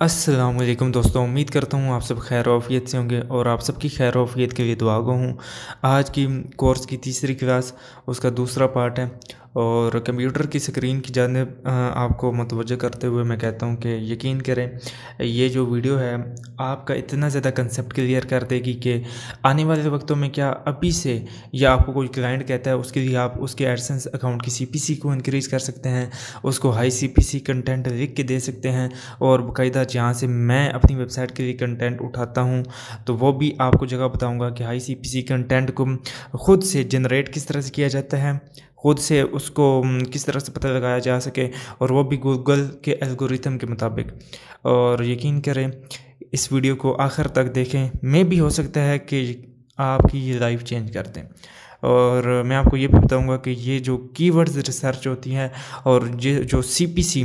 असलम दोस्तों उम्मीद करता हूँ आप सब खैर वफियत से होंगे और आप सबकी खैर वफियत के लिए दुआ गो हूँ आज की कोर्स की तीसरी क्लास उसका दूसरा पार्ट है और कंप्यूटर की स्क्रीन की जानब आपको मतवज करते हुए मैं कहता हूँ कि यकीन करें ये जो वीडियो है आपका इतना ज़्यादा कंसेप्ट क्लियर कर देगी कि आने वाले वक्तों में क्या अभी से या आपको कोई क्लाइंट कहता है उसके लिए आप उसके एडसेंस अकाउंट की सी को इंक्रीज कर सकते हैं उसको हाई सी कंटेंट लिख के दे सकते हैं और बाकायदा जहाँ से मैं अपनी वेबसाइट के लिए कंटेंट उठाता हूँ तो वो भी आपको जगह बताऊँगा कि हाई सी कंटेंट को खुद से जनरेट किस तरह से किया जाता है खुद से उसको किस तरह से पता लगाया जा सके और वो भी गूगल के एल्गोरिथम के मुताबिक और यकीन करें इस वीडियो को आखिर तक देखें मे भी हो सकता है कि आपकी ये लाइफ चेंज कर दें और मैं आपको ये भी बताऊंगा कि ये जो कीवर्ड्स रिसर्च होती हैं और ये जो सी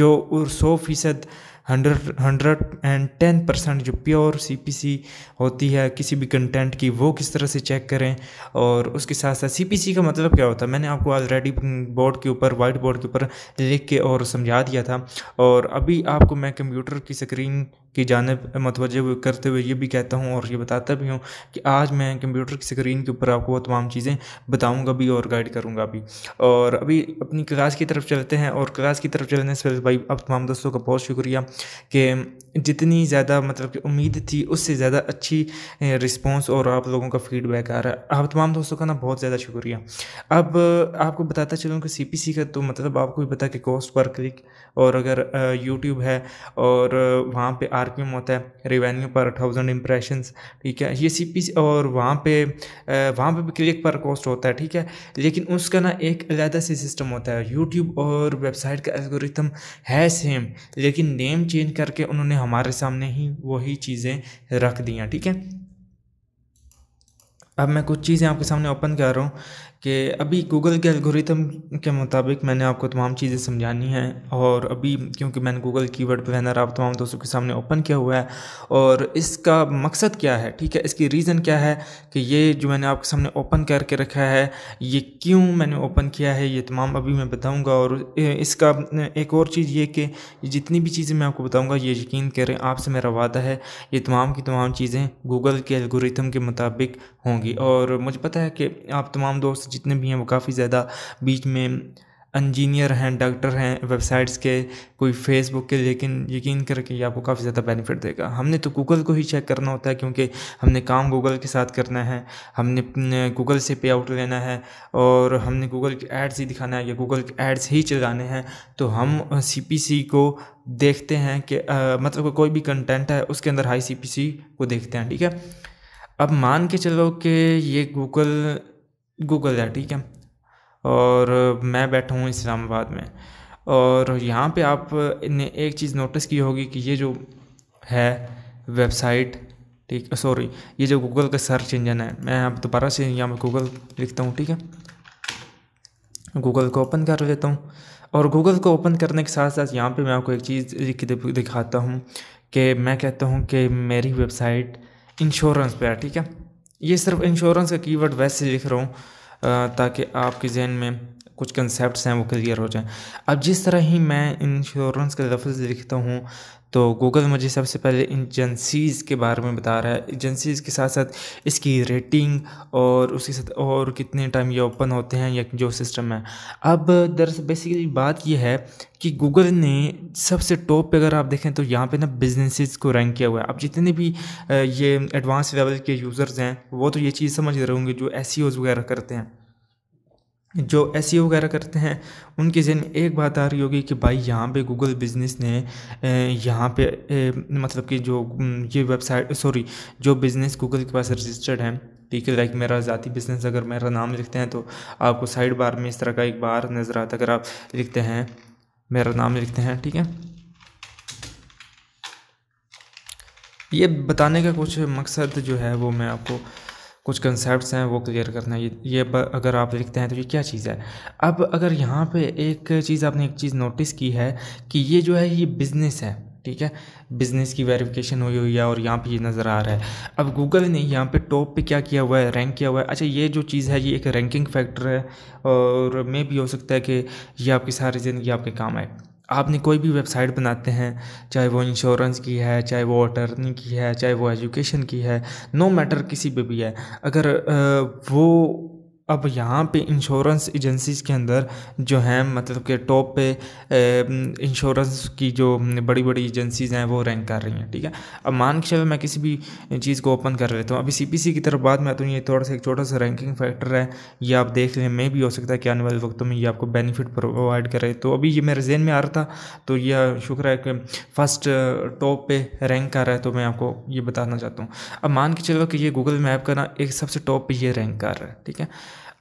जो सौ फीसद hundred hundred and ten percent जो प्योर सी होती है किसी भी कंटेंट की वो किस तरह से चेक करें और उसके साथ साथ सी का मतलब क्या होता है मैंने आपको ऑलरेडी बोर्ड के ऊपर वाइट बोर्ड के ऊपर लिख के और समझा दिया था और अभी आपको मैं कंप्यूटर की स्क्रीन की जानब मतवजह करते हुए ये भी कहता हूँ और ये बताता भी हूँ कि आज मैं कंप्यूटर की स्क्रीन के ऊपर आपको वो तमाम चीज़ें बताऊँगा भी और गाइड करूँगा भी और अभी अपनी क्लास की तरफ चलते हैं और क्लास की तरफ चलने से भाई अब तमाम दोस्तों का बहुत शुक्रिया कि जितनी ज़्यादा मतलब कि उम्मीद थी उससे ज़्यादा अच्छी रिस्पॉन्स और आप लोगों का फीडबैक आ रहा है आप तमाम दोस्तों का ना बहुत ज़्यादा शुक्रिया अब आपको बताता चलूँ कि सी का तो मतलब आपको भी पता कि कॉस्ट पर क्लिक और अगर यूट्यूब है और वहाँ पर आर पी एम होता है रेवेन्यू पर थाउजेंड इम्प्रेशंस ठीक है ये सी पी और वहाँ पे वहाँ पे भी क्लिक पर कॉस्ट होता है ठीक है लेकिन उसका ना एक अलहदा से सिस्टम होता है यूट्यूब और वेबसाइट का एल्गोरिथम है सेम लेकिन नेम चेंज करके उन्होंने हमारे सामने ही वही चीज़ें रख दी हैं ठीक है अब मैं कुछ चीज़ें आपके सामने ओपन कर रहा हूँ कि अभी गूगल के एल्गोरिथम के मुताबिक मैंने आपको तमाम चीज़ें समझानी हैं और अभी क्योंकि मैंने गूगल कीवर्ड प्लानर आप तमाम दोस्तों के सामने ओपन किया हुआ है और इसका मकसद क्या है ठीक है इसकी रीज़न क्या है कि ये जो मैंने आपके सामने ओपन करके रखा है ये क्यों मैंने ओपन किया है ये तमाम अभी मैं बताऊँगा और इसका एक और चीज़ ये कि जितनी भी चीज़ें मैं आपको बताऊँगा ये यकीन करें आपसे मेरा वादा है ये तमाम की तमाम चीज़ें गूगल के एल्गोरिथम के मुताबिक होंगी और मुझे पता है कि आप तमाम दोस्त जितने भी हैं वो काफ़ी ज़्यादा बीच में इंजीनियर हैं डॉक्टर हैं वेबसाइट्स के कोई फेसबुक के लेकिन यकीन करके ये आपको काफ़ी ज़्यादा बेनिफिट देगा हमने तो गूगल को ही चेक करना होता है क्योंकि हमने काम गूगल के साथ करना है हमने गूगल से पे आउट लेना है और हमने गूगल के एड्स ही दिखाना है या गूगल के एड्स ही चलाने हैं तो हम सी को देखते हैं कि आ, मतलब कोई भी कंटेंट है उसके अंदर हाई सी को देखते हैं ठीक है अब मान के चलो कि ये गूगल गूगल है ठीक है और मैं बैठा हूँ इस्लामाबाद में और यहाँ पे आपने एक चीज़ नोटिस की होगी कि ये जो है वेबसाइट ठीक सॉरी ये जो गूगल का सर्च इंजन है मैं अब दोबारा से यहाँ पर गूगल लिखता हूँ ठीक है गूगल को ओपन कर लेता हूँ और गूगल को ओपन करने के साथ साथ यहाँ पे मैं आपको एक चीज़ दिखाता हूँ कि मैं कहता हूँ कि मेरी वेबसाइट इंश्योरेंस पर है ठीक है ये सिर्फ इंश्योरेंस का कीवर्ड वैसे लिख रहा हूँ ताकि आपके जहन में कुछ कंसेप्ट हैं वो क्लियर हो जाएँ अब जिस तरह ही मैं इंश्योरेंस के लफ्ज़ लिखता हूँ तो गूगल मुझे सबसे पहले एजेंसीज़ के बारे में बता रहा है एजेंसीज़ के साथ साथ इसकी रेटिंग और उसके साथ और कितने टाइम ये ओपन होते हैं या जो सिस्टम है अब दरअसल बेसिकली बात यह है कि गूगल ने सबसे टॉप पे अगर आप देखें तो यहाँ पे ना बिजनेसेस को रैंक किया हुआ है अब जितने भी ये एडवांस लेवल के यूज़र्स हैं वो तो ये चीज़ समझ रहे होंगे जो एस e वगैरह करते हैं जो एस e वगैरह करते हैं उनके जहन में एक बात आ रही होगी कि भाई यहाँ पे गूगल बिज़नेस ने यहाँ पे मतलब कि जो ये वेबसाइट सॉरी जो बिज़नेस गूगल के पास रजिस्टर्ड है ठीक है लाइक मेरा ज़ाती बिज़नेस अगर मेरा नाम लिखते हैं तो आपको साइड बार में इस तरह का एक बार नज़र आता अगर आप लिखते हैं मेरा नाम लिखते हैं ठीक है ये बताने का कुछ मकसद जो है वो मैं आपको कुछ कंसेप्ट हैं वो क्लियर करना ये ये अगर आप लिखते हैं तो ये क्या चीज़ है अब अगर यहाँ पे एक चीज़ आपने एक चीज़ नोटिस की है कि ये जो है ये बिज़नेस है ठीक है बिज़नेस की वेरिफिकेशन हुई हुई है और यहाँ पे ये नज़र आ रहा है अब गूगल ने यहाँ पे टॉप पे क्या किया हुआ है रैंक किया हुआ है अच्छा ये जो चीज़ है ये एक रैंकिंग फैक्टर है और मे भी हो सकता है कि ये आपकी सारी ज़िंदगी आपके काम आए आपने कोई भी वेबसाइट बनाते हैं चाहे वो इंश्योरेंस की है चाहे वो अटर्नी की है चाहे वो एजुकेशन की है नो मैटर किसी पे भी है अगर वो अब यहाँ पे इंश्योरेंस एजेंसीज़ के अंदर जो हैं मतलब के टॉप पे इंश्योरेंस की जो बड़ी बड़ी एजेंसीज़ हैं वो रैंक कर रही हैं ठीक है अब मान के चलो मैं किसी भी चीज़ को ओपन कर लेता हूँ अभी सी की तरफ बाद में आता तो हूँ ये थोड़ा सा एक छोटा सा रैंकिंग फैक्टर है ये आप देख रहे हैं मे भी हो सकता है कि आने वाले वक्तों में ये आपको बेनिफिट प्रोवाइड करे तो अभी ये मेरे जेन में आ रहा था तो यह शुक्र है कि फर्स्ट टॉप पर रैंक कर रहा है तो मैं आपको ये बताना चाहता हूँ अब मान के चलो कि ये गूगल मैप का ना एक सबसे टॉप पर ये रैंक कर रहा है ठीक है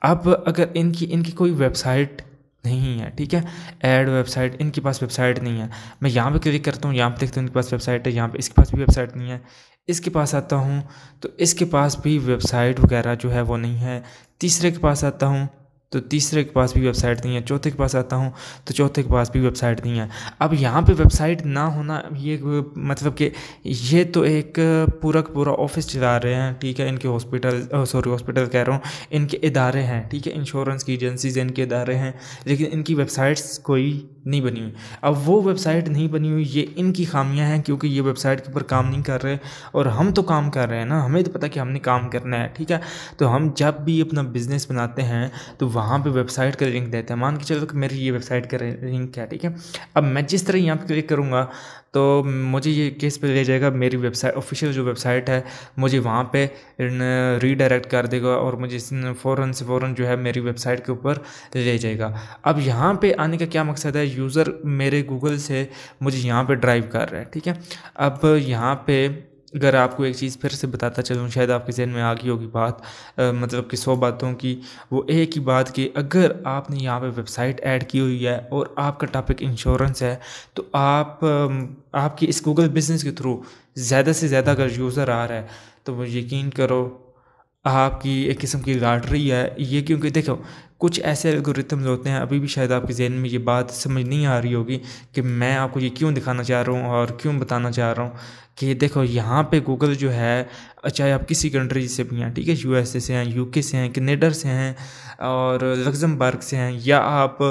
अब अगर इनकी इनकी कोई वेबसाइट नहीं है ठीक है एड वेबसाइट इनके पास वेबसाइट नहीं है मैं यहाँ पे क्लिक करता हूँ यहाँ पे देखता हूँ इनके पास वेबसाइट है यहाँ पे इसके पास भी वेबसाइट नहीं है इसके पास आता हूँ तो इसके पास भी वेबसाइट वगैरह जो है वो नहीं है तीसरे के पास आता हूँ तो तीसरे के पास भी वेबसाइट नहीं है चौथे के पास आता हूँ तो चौथे के पास भी वेबसाइट नहीं है अब यहाँ पे वेबसाइट ना होना ये मतलब कि ये तो एक पूरा पूरा ऑफिस चला रहे हैं ठीक है इनके हॉस्पिटल सॉरी हॉस्पिटल कह रहा हूँ इनके इदारे हैं ठीक है इंश्योरेंस की एजेंसीज इनके इदारे हैं लेकिन इनकी वेबसाइट्स कोई नहीं बनी हुई अब वो वेबसाइट नहीं बनी हुई ये इनकी खामियां हैं क्योंकि ये वेबसाइट के ऊपर काम नहीं कर रहे और हम तो काम कर रहे हैं ना हमें तो पता कि हमने काम करना है ठीक है तो हम जब भी अपना बिज़नेस बनाते हैं तो वहाँ पे वेबसाइट का लिंक देते हैं मान के चलो कि मेरी ये वेबसाइट का लिंक है ठीक है अब मैं जिस तरह यहाँ पर क्लिक करूँगा तो मुझे ये किस पे ले जाएगा मेरी वेबसाइट ऑफिशियल जो वेबसाइट है मुझे वहाँ पे रीडायरेक्ट कर देगा और मुझे फ़ौर से फ़ौर जो है मेरी वेबसाइट के ऊपर ले जाएगा अब यहाँ पे आने का क्या मकसद है यूज़र मेरे गूगल से मुझे यहाँ पे ड्राइव कर रहा है ठीक है अब यहाँ पे अगर आपको एक चीज़ फिर से बताता चलूँ शायद आपके जहन में आ गई होगी बात आ, मतलब कि सौ बातों की वो एक ही बात कि अगर आपने यहाँ पे वेबसाइट ऐड की हुई है और आपका टॉपिक इंश्योरेंस है तो आप आपकी इस गूगल बिज़नेस के थ्रू ज़्यादा से ज़्यादा अगर यूज़र आ रहा है तो वो यकीन करो आपकी एक किस्म की लाटरी है ये क्योंकि देखो कुछ ऐसे एल्गोरिथम्स होते हैं अभी भी शायद आपके जहन में ये बात समझ नहीं आ रही होगी कि मैं आपको ये क्यों दिखाना चाह रहा हूँ और क्यों बताना चाह रहा हूँ कि देखो यहाँ पे गूगल जो है चाहे आप किसी कंट्री से भी हैं ठीक है यू से हैं के से हैं कनेडा से हैं और लग्जमबर्ग से हैं या आप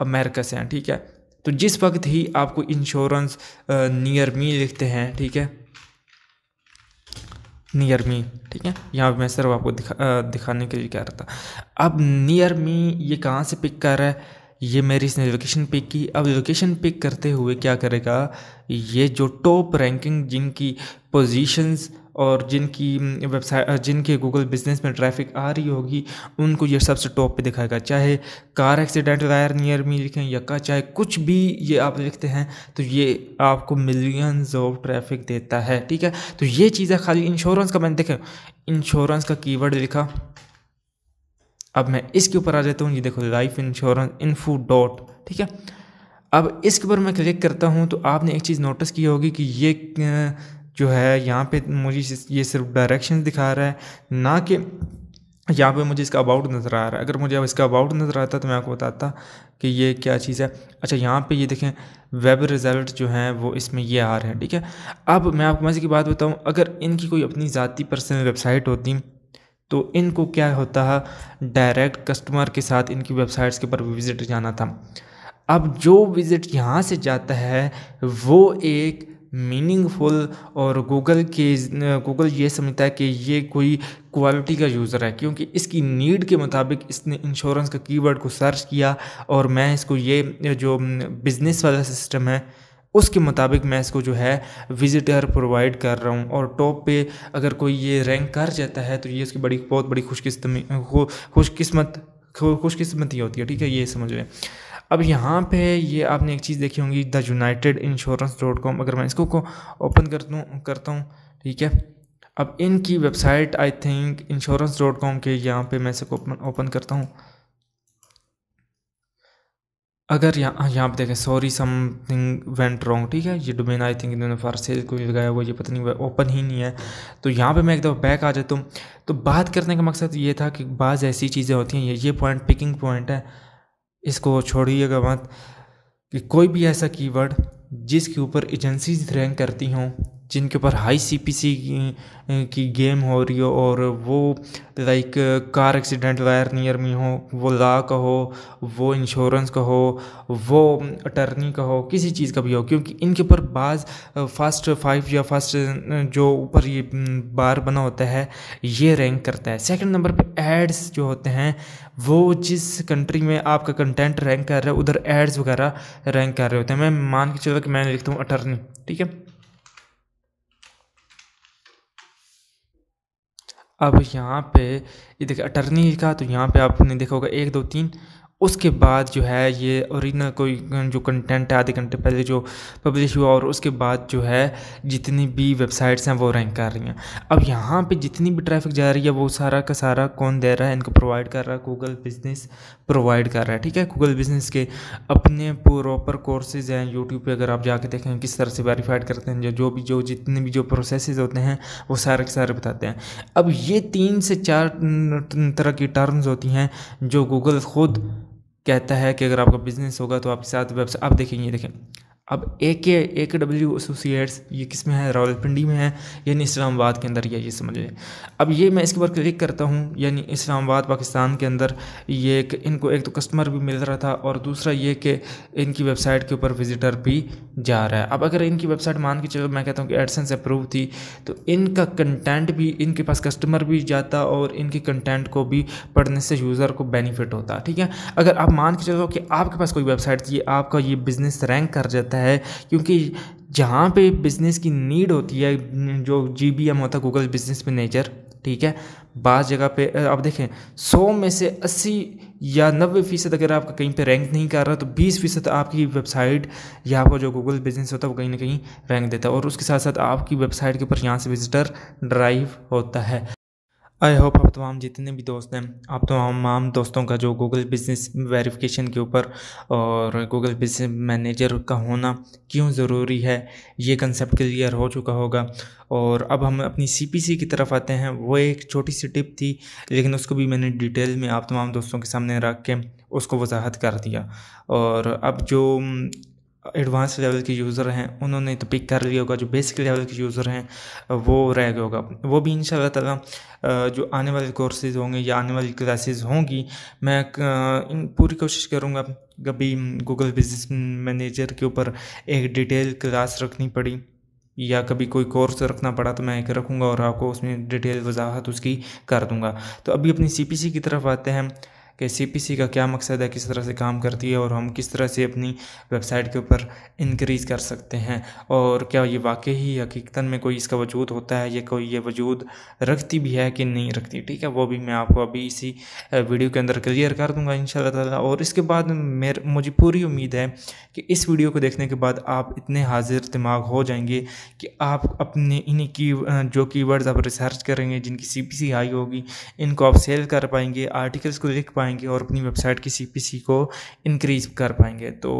अमेरिका से हैं ठीक है तो जिस वक्त ही आपको इंश्योरेंस नियर मी लिखते हैं ठीक है नियर मी ठीक है यहाँ मैं सिर्फ आपको दिखा दिखाने के लिए कह रहा था अब नियर मी ये कहाँ से पिक कर रहा है ये मेरी इसने लोकेशन पिक की अब लोकेशन पिक करते हुए क्या करेगा ये जो टॉप रैंकिंग जिनकी पोजीशंस और जिनकी वेबसाइट जिनके गूगल बिजनेस में ट्रैफिक आ रही होगी उनको ये सबसे टॉप पे दिखाएगा चाहे car accident lawyer near me लिखें या का चाहे कुछ भी ये आप लिखते हैं तो ये आपको मिलियंस ऑफ ट्रैफिक देता है ठीक है तो ये चीज़ है खाली इंश्योरेंस का मैंने देखें इंश्योरेंस का कीवर्ड लिखा अब मैं इसके ऊपर आ जाता हूँ ये देखो लाइफ इंश्योरेंस इन्फो डॉट ठीक है अब इसके ऊपर मैं क्लिक करता हूँ तो आपने एक चीज़ नोटिस की होगी कि ये जो है यहाँ पे मुझे ये सिर्फ डायरेक्शन दिखा रहा है ना कि यहाँ पे मुझे इसका अबाउट नज़र आ रहा है अगर मुझे अब इसका अबाउट नज़र आता तो मैं आपको बताता कि ये क्या चीज़ है अच्छा यहाँ पे ये देखें वेब रिज़ल्ट जो हैं वो इसमें ये आ रहे हैं ठीक है अब मैं आपको मज़े की बात बताऊँ अगर इनकी कोई अपनी ज़ाती पर्सनल वेबसाइट होती तो इनको क्या होता है डायरेक्ट कस्टमर के साथ इनकी वेबसाइट्स के ऊपर विज़िट जाना था अब जो विज़िट यहाँ से जाता है वो एक मीनिंगफुल और गूगल के गूगल ये समझता है कि ये कोई क्वालिटी का यूज़र है क्योंकि इसकी नीड के मुताबिक इसने इंश्योरेंस का कीवर्ड को सर्च किया और मैं इसको ये जो बिज़नेस वाला सिस्टम है उसके मुताबिक मैं इसको जो है विजिटर प्रोवाइड कर रहा हूँ और टॉप पे अगर कोई ये रैंक कर जाता है तो ये उसकी बड़ी बहुत बड़ी खुशकिस्मत खुशकिस्मत खुशकिस्मती होती है ठीक है ये समझ लें अब यहाँ पे ये आपने एक चीज़ देखी होंगी the United insurance dot com अगर मैं इसको को ओपन कर दूँ करता हूँ ठीक है अब इनकी website I think insurance dot com के यहाँ पे मैं इसको ओपन करता हूँ अगर यहाँ यहाँ पे देखें सॉरी समथिंग वेंट रॉन्ग ठीक है ये डोमेन आई थिंक इन्होंने फार सेल को लगाया हुआ ये पता नहीं ओपन ही नहीं है तो यहाँ पे मैं एक दफ़ा बैक आ जाता हूँ तो बात करने का मकसद ये था कि बाज़ ऐसी चीज़ें होती हैं ये ये पॉइंट पिकिंग पॉइंट है इसको छोड़िएगा मत कि कोई भी ऐसा कीवर्ड जिसके ऊपर एजेंसीज़ रैंक करती हों जिनके ऊपर हाई सीपीसी की गेम हो रही हो और वो like car accident lawyer near me हो वो लॉ का हो वो इंश्योरेंस का हो वो अटर्नी का हो किसी चीज़ का भी हो क्योंकि इनके ऊपर बाज फर्स्ट फाइव या फर्स्ट जो ऊपर ये बार बना होता है ये रैंक करता है सेकंड नंबर पे एड्स जो होते हैं वो जिस कंट्री में आपका कंटेंट रैंक कर रहा है उधर एड्स वगैरह रैंक कर रहे होते हैं मैं मान के चलो कि मैं लिखता हूँ अटर्नी ठीक है अब यहाँ पे ये देखिए अटर्नी का तो यहाँ पे आपने देखा होगा एक दो तीन उसके बाद जो है ये ओरिजिनल कोई जो कंटेंट है आधे घंटे पहले जो पब्लिश हुआ और उसके बाद जो है जितनी भी वेबसाइट्स हैं वो रैंक कर रही हैं अब यहाँ पे जितनी भी ट्रैफिक जा रही है वो सारा का सारा कौन दे रहा है इनको प्रोवाइड कर रहा है गूगल बिजनेस प्रोवाइड कर रहा है ठीक है गूगल बिजनेस के अपने प्रॉपर कोर्सेज हैं यूट्यूब पर अगर आप जाके देखें किस तरह से वेरीफाइड करते हैं जो भी जो जितने भी जो प्रोसेस होते हैं वो सारे के सारे बताते हैं अब ये तीन से चार तरह की टर्म्स होती हैं जो गूगल खुद कहता है कि अगर आपका बिजनेस होगा तो आपके साथ व्यवसाय आप देखेंगे देखें अब ए के ए के डब्ल्यू एसोसिएट्स ये किस में है रावलपिंडी में है यानी इस्लामाबाद के अंदर ये ये समझ लें अब ये मैं इसके ऊपर क्लिक करता हूँ यानी इस्लामाबाद पाकिस्तान के अंदर ये एक इनको एक तो कस्टमर भी मिल रहा था और दूसरा ये कि इनकी वेबसाइट के ऊपर विजिटर भी जा रहा है अब अगर इनकी वेबसाइट मान के चलो मैं कहता हूँ कि एडसेंस अप्रूव थी तो इनका कंटेंट भी इनके पास कस्टमर भी जाता और इनके कंटेंट को भी पढ़ने से यूज़र को बेनिफिट होता ठीक है अगर आप मान के चलो कि आपके पास कोई वेबसाइट थी आपका ये बिज़नेस रैंक कर जाता है है क्योंकि जहाँ पे बिज़नेस की नीड होती है जो जी बी एम होता है गूगल बिज़नेस मैनेजर ठीक है बाज जगह पे आप देखें सौ में से अस्सी या नब्बे फीसद अगर आपका कहीं पे रैंक नहीं कर रहा तो बीस फीसद आपकी वेबसाइट या आपका जो गूगल बिजनेस होता है वो कहीं ना कहीं रैंक देता है और उसके साथ साथ आपकी वेबसाइट के ऊपर यहाँ से विजिटर ड्राइव होता है आई होप आप तमाम जितने भी दोस्त हैं आप तमाम दोस्तों का जो गूगल बिज़नेस वेरिफिकेशन के ऊपर और गूगल बिज़नेस मैनेजर का होना क्यों ज़रूरी है ये कंसेप्ट क्लियर हो चुका होगा और अब हम अपनी सी की तरफ आते हैं वो एक छोटी सी टिप थी लेकिन उसको भी मैंने डिटेल में आप तमाम दोस्तों के सामने रख के उसको वजाहत कर दिया और अब जो एडवांस लेवल के यूज़र हैं उन्होंने तो पिक कर लिया होगा जो बेसिक लेवल के यूज़र हैं वो रह गया होगा वो भी इन ताला जो आने वाले कोर्सेज होंगे या आने वाली क्लासेस होंगी मैं पूरी कोशिश करूँगा कभी गूगल बिजनेस मैनेजर के ऊपर एक डिटेल क्लास रखनी पड़ी या कभी कोई कोर्स रखना पड़ा तो मैं एक रखूँगा और आपको उसमें डिटेल वजाहत उसकी कर दूँगा तो अभी अपनी सी की तरफ आते हैं कि सी का क्या मकसद है किस तरह से काम करती है और हम किस तरह से अपनी वेबसाइट के ऊपर इनक्रीज़ कर सकते हैं और क्या ये वाकई ही हकीकतन में कोई इसका वजूद होता है या कोई ये वजूद रखती भी है कि नहीं रखती ठीक है वो भी मैं आपको अभी इसी वीडियो के अंदर क्लियर कर दूँगा इन शाला और इसके बाद मेरे मुझे पूरी उम्मीद है कि इस वीडियो को देखने के बाद आप इतने हाजिर दिमाग हो जाएंगे कि आप अपने इन्हीं की जो कीवर्ड्स आप रिसर्च करेंगे जिनकी सी हाई होगी इनको आप सेल कर पाएंगे आर्टिकल्स को लिख पाएंगे पाएंगे और अपनी वेबसाइट की सी को इनक्रीज कर पाएंगे तो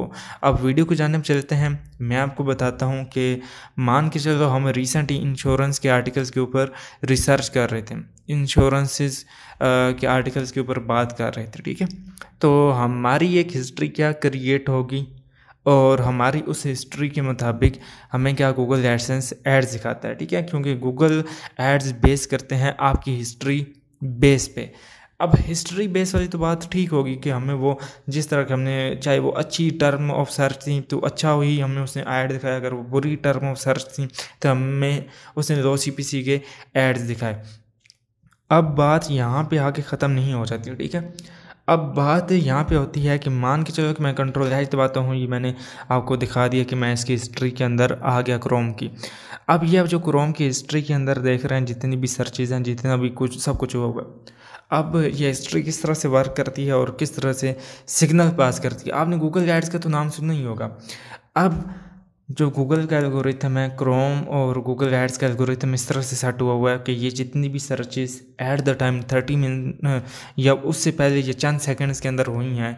अब वीडियो को जानने में चलते हैं मैं आपको बताता हूँ कि मान के चलो हम रिसेंट इंश्योरेंस के आर्टिकल्स के ऊपर रिसर्च कर रहे थे इंश्योरेंसेस के आर्टिकल्स के ऊपर बात कर रहे थे ठीक है तो हमारी एक हिस्ट्री क्या क्रिएट होगी और हमारी उस हिस्ट्री के मुताबिक हमें क्या गूगल एडसेंस एड्स दिखाता है ठीक है क्योंकि गूगल एड्स बेस करते हैं आपकी हिस्ट्री बेस पे अब हिस्ट्री बेस वाली तो बात ठीक होगी कि हमें वो जिस तरह के हमने चाहे वो अच्छी टर्म ऑफ सर्च थी तो अच्छा हुई हमें उसने ऐड दिखाया अगर वो बुरी टर्म ऑफ सर्च थी तो हमें उसने दो सी पी सी के एड्स दिखाए अब बात यहाँ पे आके ख़त्म नहीं हो जाती ठीक है अब बात यहाँ पे होती है कि मान के चलो कि मैं कंट्रोल जाहिर दबाता हूँ ये मैंने आपको दिखा दिया कि मैं इसकी हिस्ट्री के अंदर आ गया क्रोम की अब ये अब जो क्रोम की हिस्ट्री के अंदर देख रहे हैं जितनी भी सर्चेज़ हैं जितना भी कुछ सब कुछ होगा अब ये हिस्ट्री किस तरह से वर्क करती है और किस तरह से सिग्नल पास करती है आपने गूगल गाइड्स का तो नाम सुना ही होगा अब जो गूगल का एल्गोरिथम है क्रोम और गूगल एड्स का एल्गोरिथम इस तरह से सेट हुआ हुआ है कि ये जितनी भी searches at the time thirty minute या उससे पहले ये चंद सेकंड्स के अंदर हुई हैं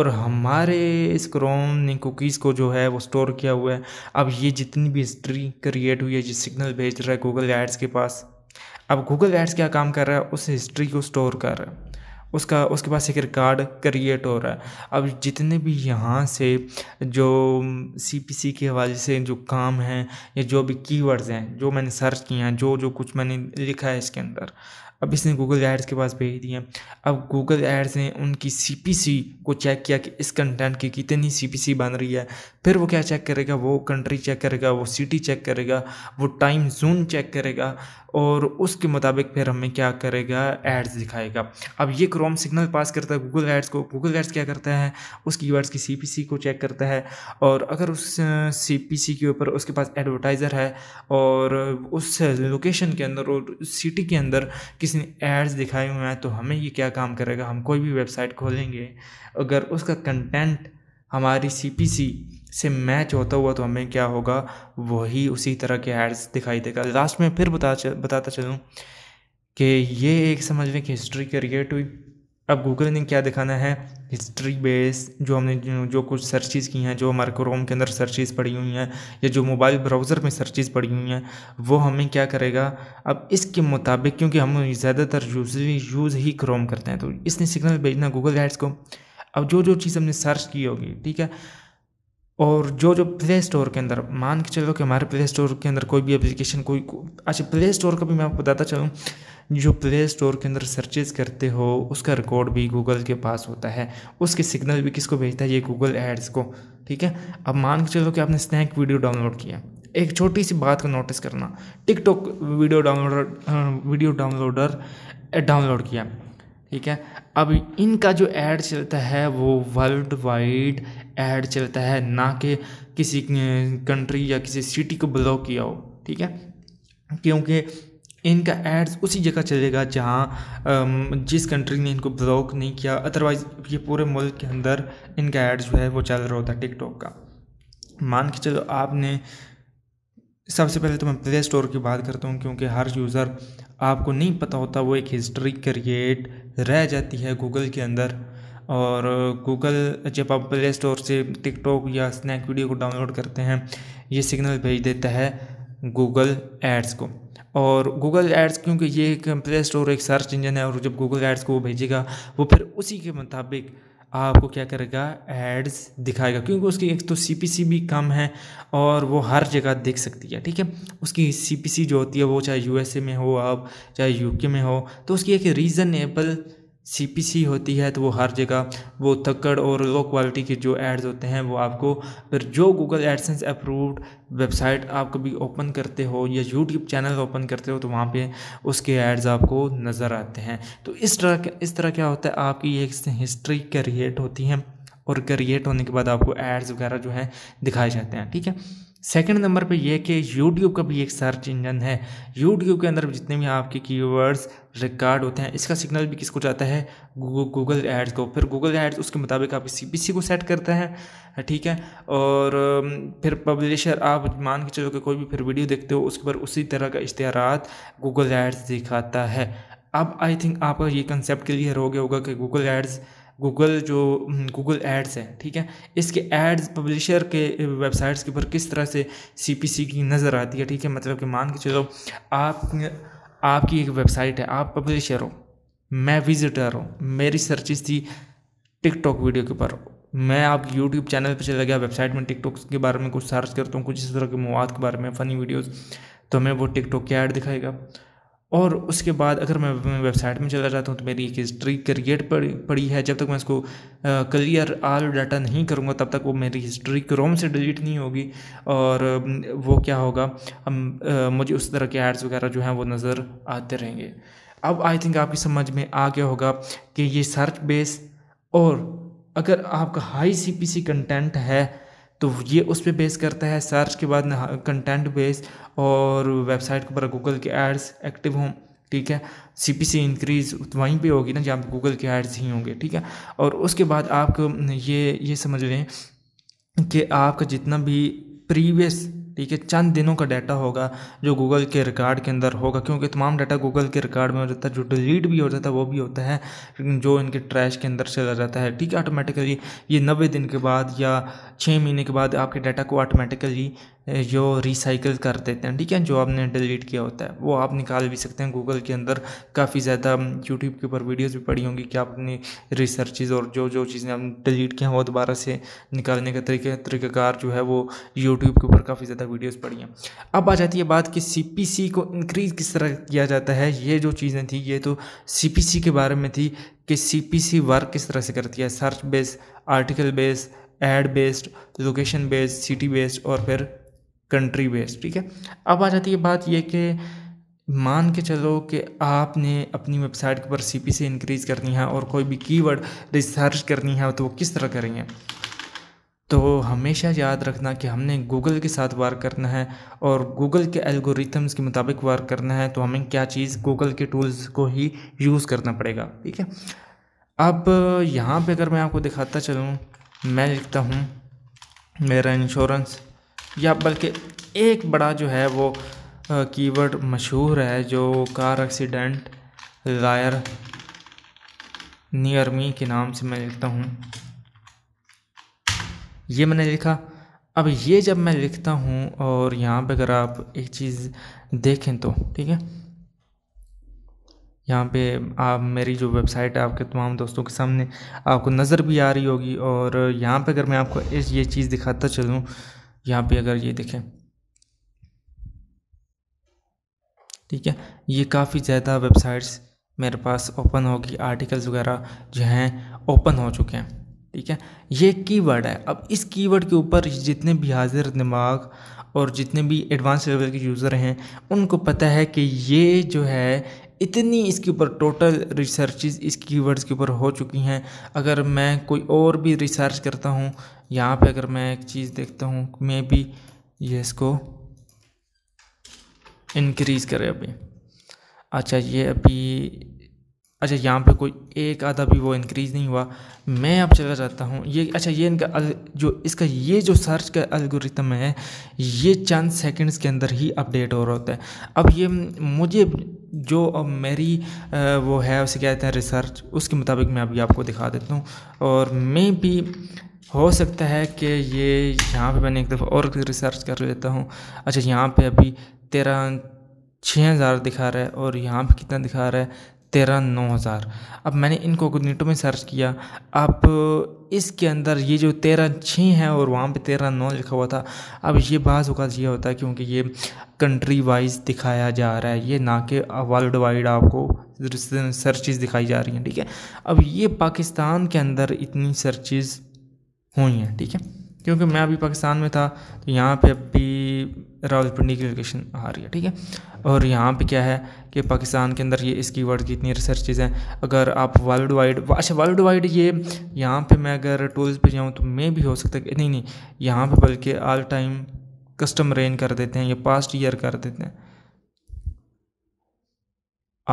और हमारे इस क्रोम ने कुकीज़ को जो है वो स्टोर किया हुआ है अब ये जितनी भी हिस्ट्री क्रिएट हुई है जिस सिग्नल भेज रहा है गूगल एड्स के पास अब गूगल एड्स क्या काम कर रहा है उस हिस्ट्री को स्टोर कर रहा है उसका उसके पास एक रिकॉर्ड क्रिएट हो रहा है अब जितने भी यहाँ से जो सी पी सी के हवाले से जो काम हैं या जो भी कीवर्ड्स हैं जो मैंने सर्च किए हैं जो जो कुछ मैंने लिखा है इसके अंदर अब इसने गूगल एड्स के पास भेज दिया अब गूगल एड्स ने उनकी सी पी सी को चेक किया कि इस कंटेंट की कितनी सी पी सी बन रही है फिर वो क्या चेक करेगा वो कंट्री चेक करेगा वो सिटी चेक करेगा वो टाइम जोन चेक करेगा और उसके मुताबिक फिर हमें क्या करेगा एड्स दिखाएगा अब ये क्रोम सिग्नल पास करता है गूगल एड्स को गूगल एड्स क्या करता है उसकी वर्ड्स की सी को चेक करता है और अगर उस सी के ऊपर उसके पास एडवर्टाइज़र है और उस लोकेशन के अंदर और सिटी के अंदर किसी ने एड्स दिखाए हुए हैं तो हमें ये क्या काम करेगा हम कोई भी वेबसाइट खोलेंगे अगर उसका कंटेंट हमारी सी से मैच होता हुआ तो हमें क्या होगा वही उसी तरह के एड्स दिखाई देगा लास्ट में फिर बता चल, बताता चलूँ कि ये एक समझ लें कि हिस्ट्री क्रिएट हुई अब गूगल ने क्या दिखाना है हिस्ट्री बेस जो हमने जो, कुछ सर्चिज़ की हैं जो हमारे क्रोम के अंदर सर्चिज़ पड़ी हुई हैं या जो मोबाइल ब्राउज़र में सर्चिज़ पड़ी हुई हैं वो हमें क्या करेगा अब इसके मुताबिक क्योंकि हम ज़्यादातर यूजली यूज़ ही क्रोम करते हैं तो इसने सिग्नल भेजना गूगल एड्स को अब जो जो चीज़ हमने सर्च की होगी ठीक है और जो जो प्ले स्टोर के अंदर मान के चलो कि हमारे प्ले स्टोर के अंदर कोई भी एप्लीकेशन कोई अच्छा प्ले स्टोर का भी मैं आपको बताता चलूँ जो प्ले स्टोर के अंदर सर्चेज करते हो उसका रिकॉर्ड भी गूगल के पास होता है उसके सिग्नल भी किसको भेजता है ये गूगल एड्स को ठीक है अब मान के चलो कि आपने स्नैक वीडियो डाउनलोड किया एक छोटी सी बात को नोटिस करना TikTok video downloader video downloader download किया ठीक है अब इनका जो एड चलता है वो वर्ल्ड वाइड ऐड चलता है ना कि किसी कंट्री या किसी सिटी को ब्लॉक किया हो ठीक है क्योंकि इनका एड्स उसी जगह चलेगा जहाँ जिस कंट्री ने इनको ब्लॉक नहीं किया अदरवाइज़ ये पूरे मुल्क के अंदर इनका एड्स जो है वो चल रहा होता है टिकटॉक का मान के चलो आपने सबसे पहले तो मैं प्ले स्टोर की बात करता हूँ क्योंकि हर यूज़र आपको नहीं पता होता वो एक हिस्ट्री क्रिएट रह जाती है गूगल के अंदर और गूगल जब आप प्ले स्टोर से टिकटॉक या स्नैक वीडियो को डाउनलोड करते हैं ये सिग्नल भेज देता है गूगल एड्स को और गूगल एड्स क्योंकि ये एक प्ले स्टोर एक सर्च इंजन है और जब गूगल एड्स को वो भेजेगा वो फिर उसी के मुताबिक आपको क्या करेगा एड्स दिखाएगा क्योंकि उसकी एक तो सी भी कम है और वो हर जगह दिख सकती है ठीक है उसकी सी जो होती है वो चाहे ए में हो आप चाहे के में हो तो उसकी एक रीज़नेबल सी होती है तो वो हर जगह वो तक्कड़ और लो क्वालिटी के जो एड्स होते हैं वो आपको फिर जो गूगल एडसेंस अप्रूव्ड वेबसाइट आप कभी ओपन करते हो या यूट्यूब चैनल ओपन करते हो तो वहाँ पे उसके एड्स आपको नज़र आते हैं तो इस तरह इस तरह क्या होता है आपकी एक हिस्ट्री क्रिएट होती है और क्रिएट होने के बाद आपको एड्स वगैरह जो है दिखाए जाते हैं ठीक है सेकंड नंबर पे यह कि यूट्यूब का भी एक सर्च इंजन है यूट्यूब के अंदर जितने भी आपके कीवर्ड्स रिकॉर्ड होते हैं इसका सिग्नल भी किसको जाता है गूगल एड्स को फिर गूगल एड्स उसके मुताबिक आप सी सी को सेट करते हैं ठीक है और फिर पब्लिशर आप मान के चलो कि कोई भी फिर वीडियो देखते हो उसके ऊपर उसी तरह का इश्तहार गूगल एड्स दिखाता है अब आई थिंक आपका ये कंसेप्ट क्लियर हो गया होगा कि गूगल एड्स गूगल जो हम्म, गूगल एड्स हैं ठीक है इसके एड्स पब्लिशर के वेबसाइट्स के ऊपर किस तरह से सी पी सी की नज़र आती है ठीक है मतलब कि मान के चलो आप आपकी एक वेबसाइट है आप पब्लिशर हो मैं विजिटर हूँ मेरी सर्चिस थी टिकटॉक वीडियो के ऊपर मैं आप यूट्यूब चैनल पर चला गया वेबसाइट में टिकटॉक के बारे में कुछ सर्च करता हूँ कुछ इस तरह के मवाद के बारे में फ़नी वीडियोज़ तो हमें वो टिकटॉक के ऐड दिखाएगा और उसके बाद अगर मैं वेबसाइट में चला जाता हूँ तो मेरी एक हिस्ट्री क्रिएट पड़ी पड़ी है जब तक मैं इसको क्लियर आल डाटा नहीं करूँगा तब तक वो मेरी हिस्ट्री क्रोम से डिलीट नहीं होगी और वो क्या होगा हम आ, मुझे उस तरह के एड्स वगैरह जो हैं वो नज़र आते रहेंगे अब आई थिंक आपकी समझ में आ गया होगा कि ये सर्च बेस और अगर आपका हाई सी कंटेंट है तो ये उस पर बेस करता है सर्च के बाद कंटेंट बेस और वेबसाइट के ऊपर गूगल के एड्स एक्टिव हों ठीक है सी पी सी इंक्रीज़ वहीं पे होगी ना जहाँ पे गूगल के एड्स ही होंगे ठीक है और उसके बाद आप ये ये समझ लें कि आपका जितना भी प्रीवियस ठीक है चंद दिनों का डाटा होगा जो गूगल के रिकॉर्ड के अंदर होगा क्योंकि तमाम डाटा गूगल के रिकॉर्ड में हो जाता है जो डिलीट भी हो जाता है वो भी होता है जो इनके ट्रैश के अंदर चला जाता है ठीक है ऑटोमेटिकली ये नब्बे दिन के बाद या छः महीने के बाद आपके डाटा को ऑटोमेटिकली जो रिसाइकल कर देते हैं ठीक है जो आपने डिलीट किया होता है वो आप निकाल भी सकते हैं गूगल के अंदर काफ़ी ज़्यादा यूट्यूब के ऊपर वीडियोज़ भी पड़ी होंगी कि आप अपनी रिसर्चेज और जो जो चीज़ें आपने डिलीट किया हैं वो दोबारा से निकालने का तरीके तरीक़ाकार जो है वो यूट्यूब के ऊपर काफ़ी ज़्यादा वीडियोज़ पड़ी हैं अब आ जाती है बात कि सी को इंक्रीज़ किस तरह किया जाता है ये जो चीज़ें थी ये तो सी के बारे में थी कि सी वर्क किस तरह से करती है search based article based ad based location based city based और फिर कंट्री बेस्ड ठीक है अब आ जाती है बात ये कि मान के चलो कि आपने अपनी वेबसाइट के ऊपर सी पी से इंक्रीज़ करनी है और कोई भी कीवर्ड रिसर्च करनी है तो वो किस तरह करेंगे तो हमेशा याद रखना कि हमने गूगल के साथ वार करना है और गूगल के एल्गोरिथम्स के मुताबिक वार करना है तो हमें क्या चीज़ गूगल के टूल्स को ही यूज़ करना पड़ेगा ठीक है अब यहाँ पे अगर मैं आपको दिखाता चलूँ मैं लिखता हूँ मेरा इंश्योरेंस या बल्कि एक बड़ा जो है वो कीवर्ड मशहूर है जो car accident lawyer near me के नाम से मैं लिखता हूँ ये मैंने लिखा अब ये जब मैं लिखता हूँ और यहाँ पे अगर आप एक चीज़ देखें तो ठीक है यहाँ पे आप मेरी जो वेबसाइट है आपके तमाम दोस्तों के सामने आपको नज़र भी आ रही होगी और यहाँ पे अगर मैं आपको इस ये चीज़ दिखाता चलूँ यहाँ पे अगर ये देखें ठीक है ये काफ़ी ज़्यादा वेबसाइट्स मेरे पास ओपन होगी आर्टिकल्स वगैरह जो हैं ओपन हो चुके हैं ठीक है ये कीवर्ड है अब इस कीवर्ड के ऊपर जितने भी हाजिर दिमाग और जितने भी एडवांस लेवल के यूज़र हैं उनको पता है कि ये जो है इतनी इसके ऊपर टोटल रिसर्चेज इस कीवर्ड्स के ऊपर हो चुकी हैं अगर मैं कोई और भी रिसर्च करता हूँ यहाँ पे अगर मैं एक चीज़ देखता हूँ मे बी ये इसको इनक्रीज़ करें अभी अच्छा ये अभी अच्छा यहाँ पे कोई एक आधा भी वो इंक्रीज़ नहीं हुआ मैं अब चला जाता हूँ ये अच्छा ये इनका अल, जो इसका ये जो सर्च का अलगोरिथम है ये चंद सेकंड्स के अंदर ही अपडेट हो रहा होता है अब ये मुझे जो अब मेरी वो है उसे कहते हैं रिसर्च उसके मुताबिक मैं अभी आपको दिखा देता हूँ और मैं भी हो सकता है कि ये यहाँ पे मैंने एक दफ़ा और रिसर्च कर लेता हूँ अच्छा यहाँ पे अभी तेरह छः हज़ार दिखा रहा है और यहाँ पे कितना दिखा रहा है तेरह नौ हज़ार अब मैंने इनको इनकोगनीटो में सर्च किया अब इसके अंदर ये जो तेरह छः हैं और वहाँ पे तेरह नौ लिखा हुआ था अब ये बाज़ अवत ये होता है क्योंकि ये कंट्री वाइज दिखाया जा रहा है ये ना कि वर्ल्ड वाइड आपको सर्चिज़ दिखाई जा रही हैं ठीक है अब ये पाकिस्तान के अंदर इतनी सर्चिज़ हुई हैं ठीक है क्योंकि मैं अभी पाकिस्तान में था तो यहाँ पे अभी रावलपिंडी की लोकेशन आ रही है ठीक है और यहाँ पे क्या है कि पाकिस्तान के अंदर ये इस कीवर्ड की इतनी रिसर्चेज हैं अगर आप वर्ल्ड वाइड अच्छा वर्ल्ड वाइड ये यहाँ पे मैं अगर टूल्स पे जाऊँ तो मे भी हो सकता है नहीं नहीं यहाँ पे बल्कि ऑल टाइम कस्टम रेंज कर देते हैं या पास्ट ईयर कर देते हैं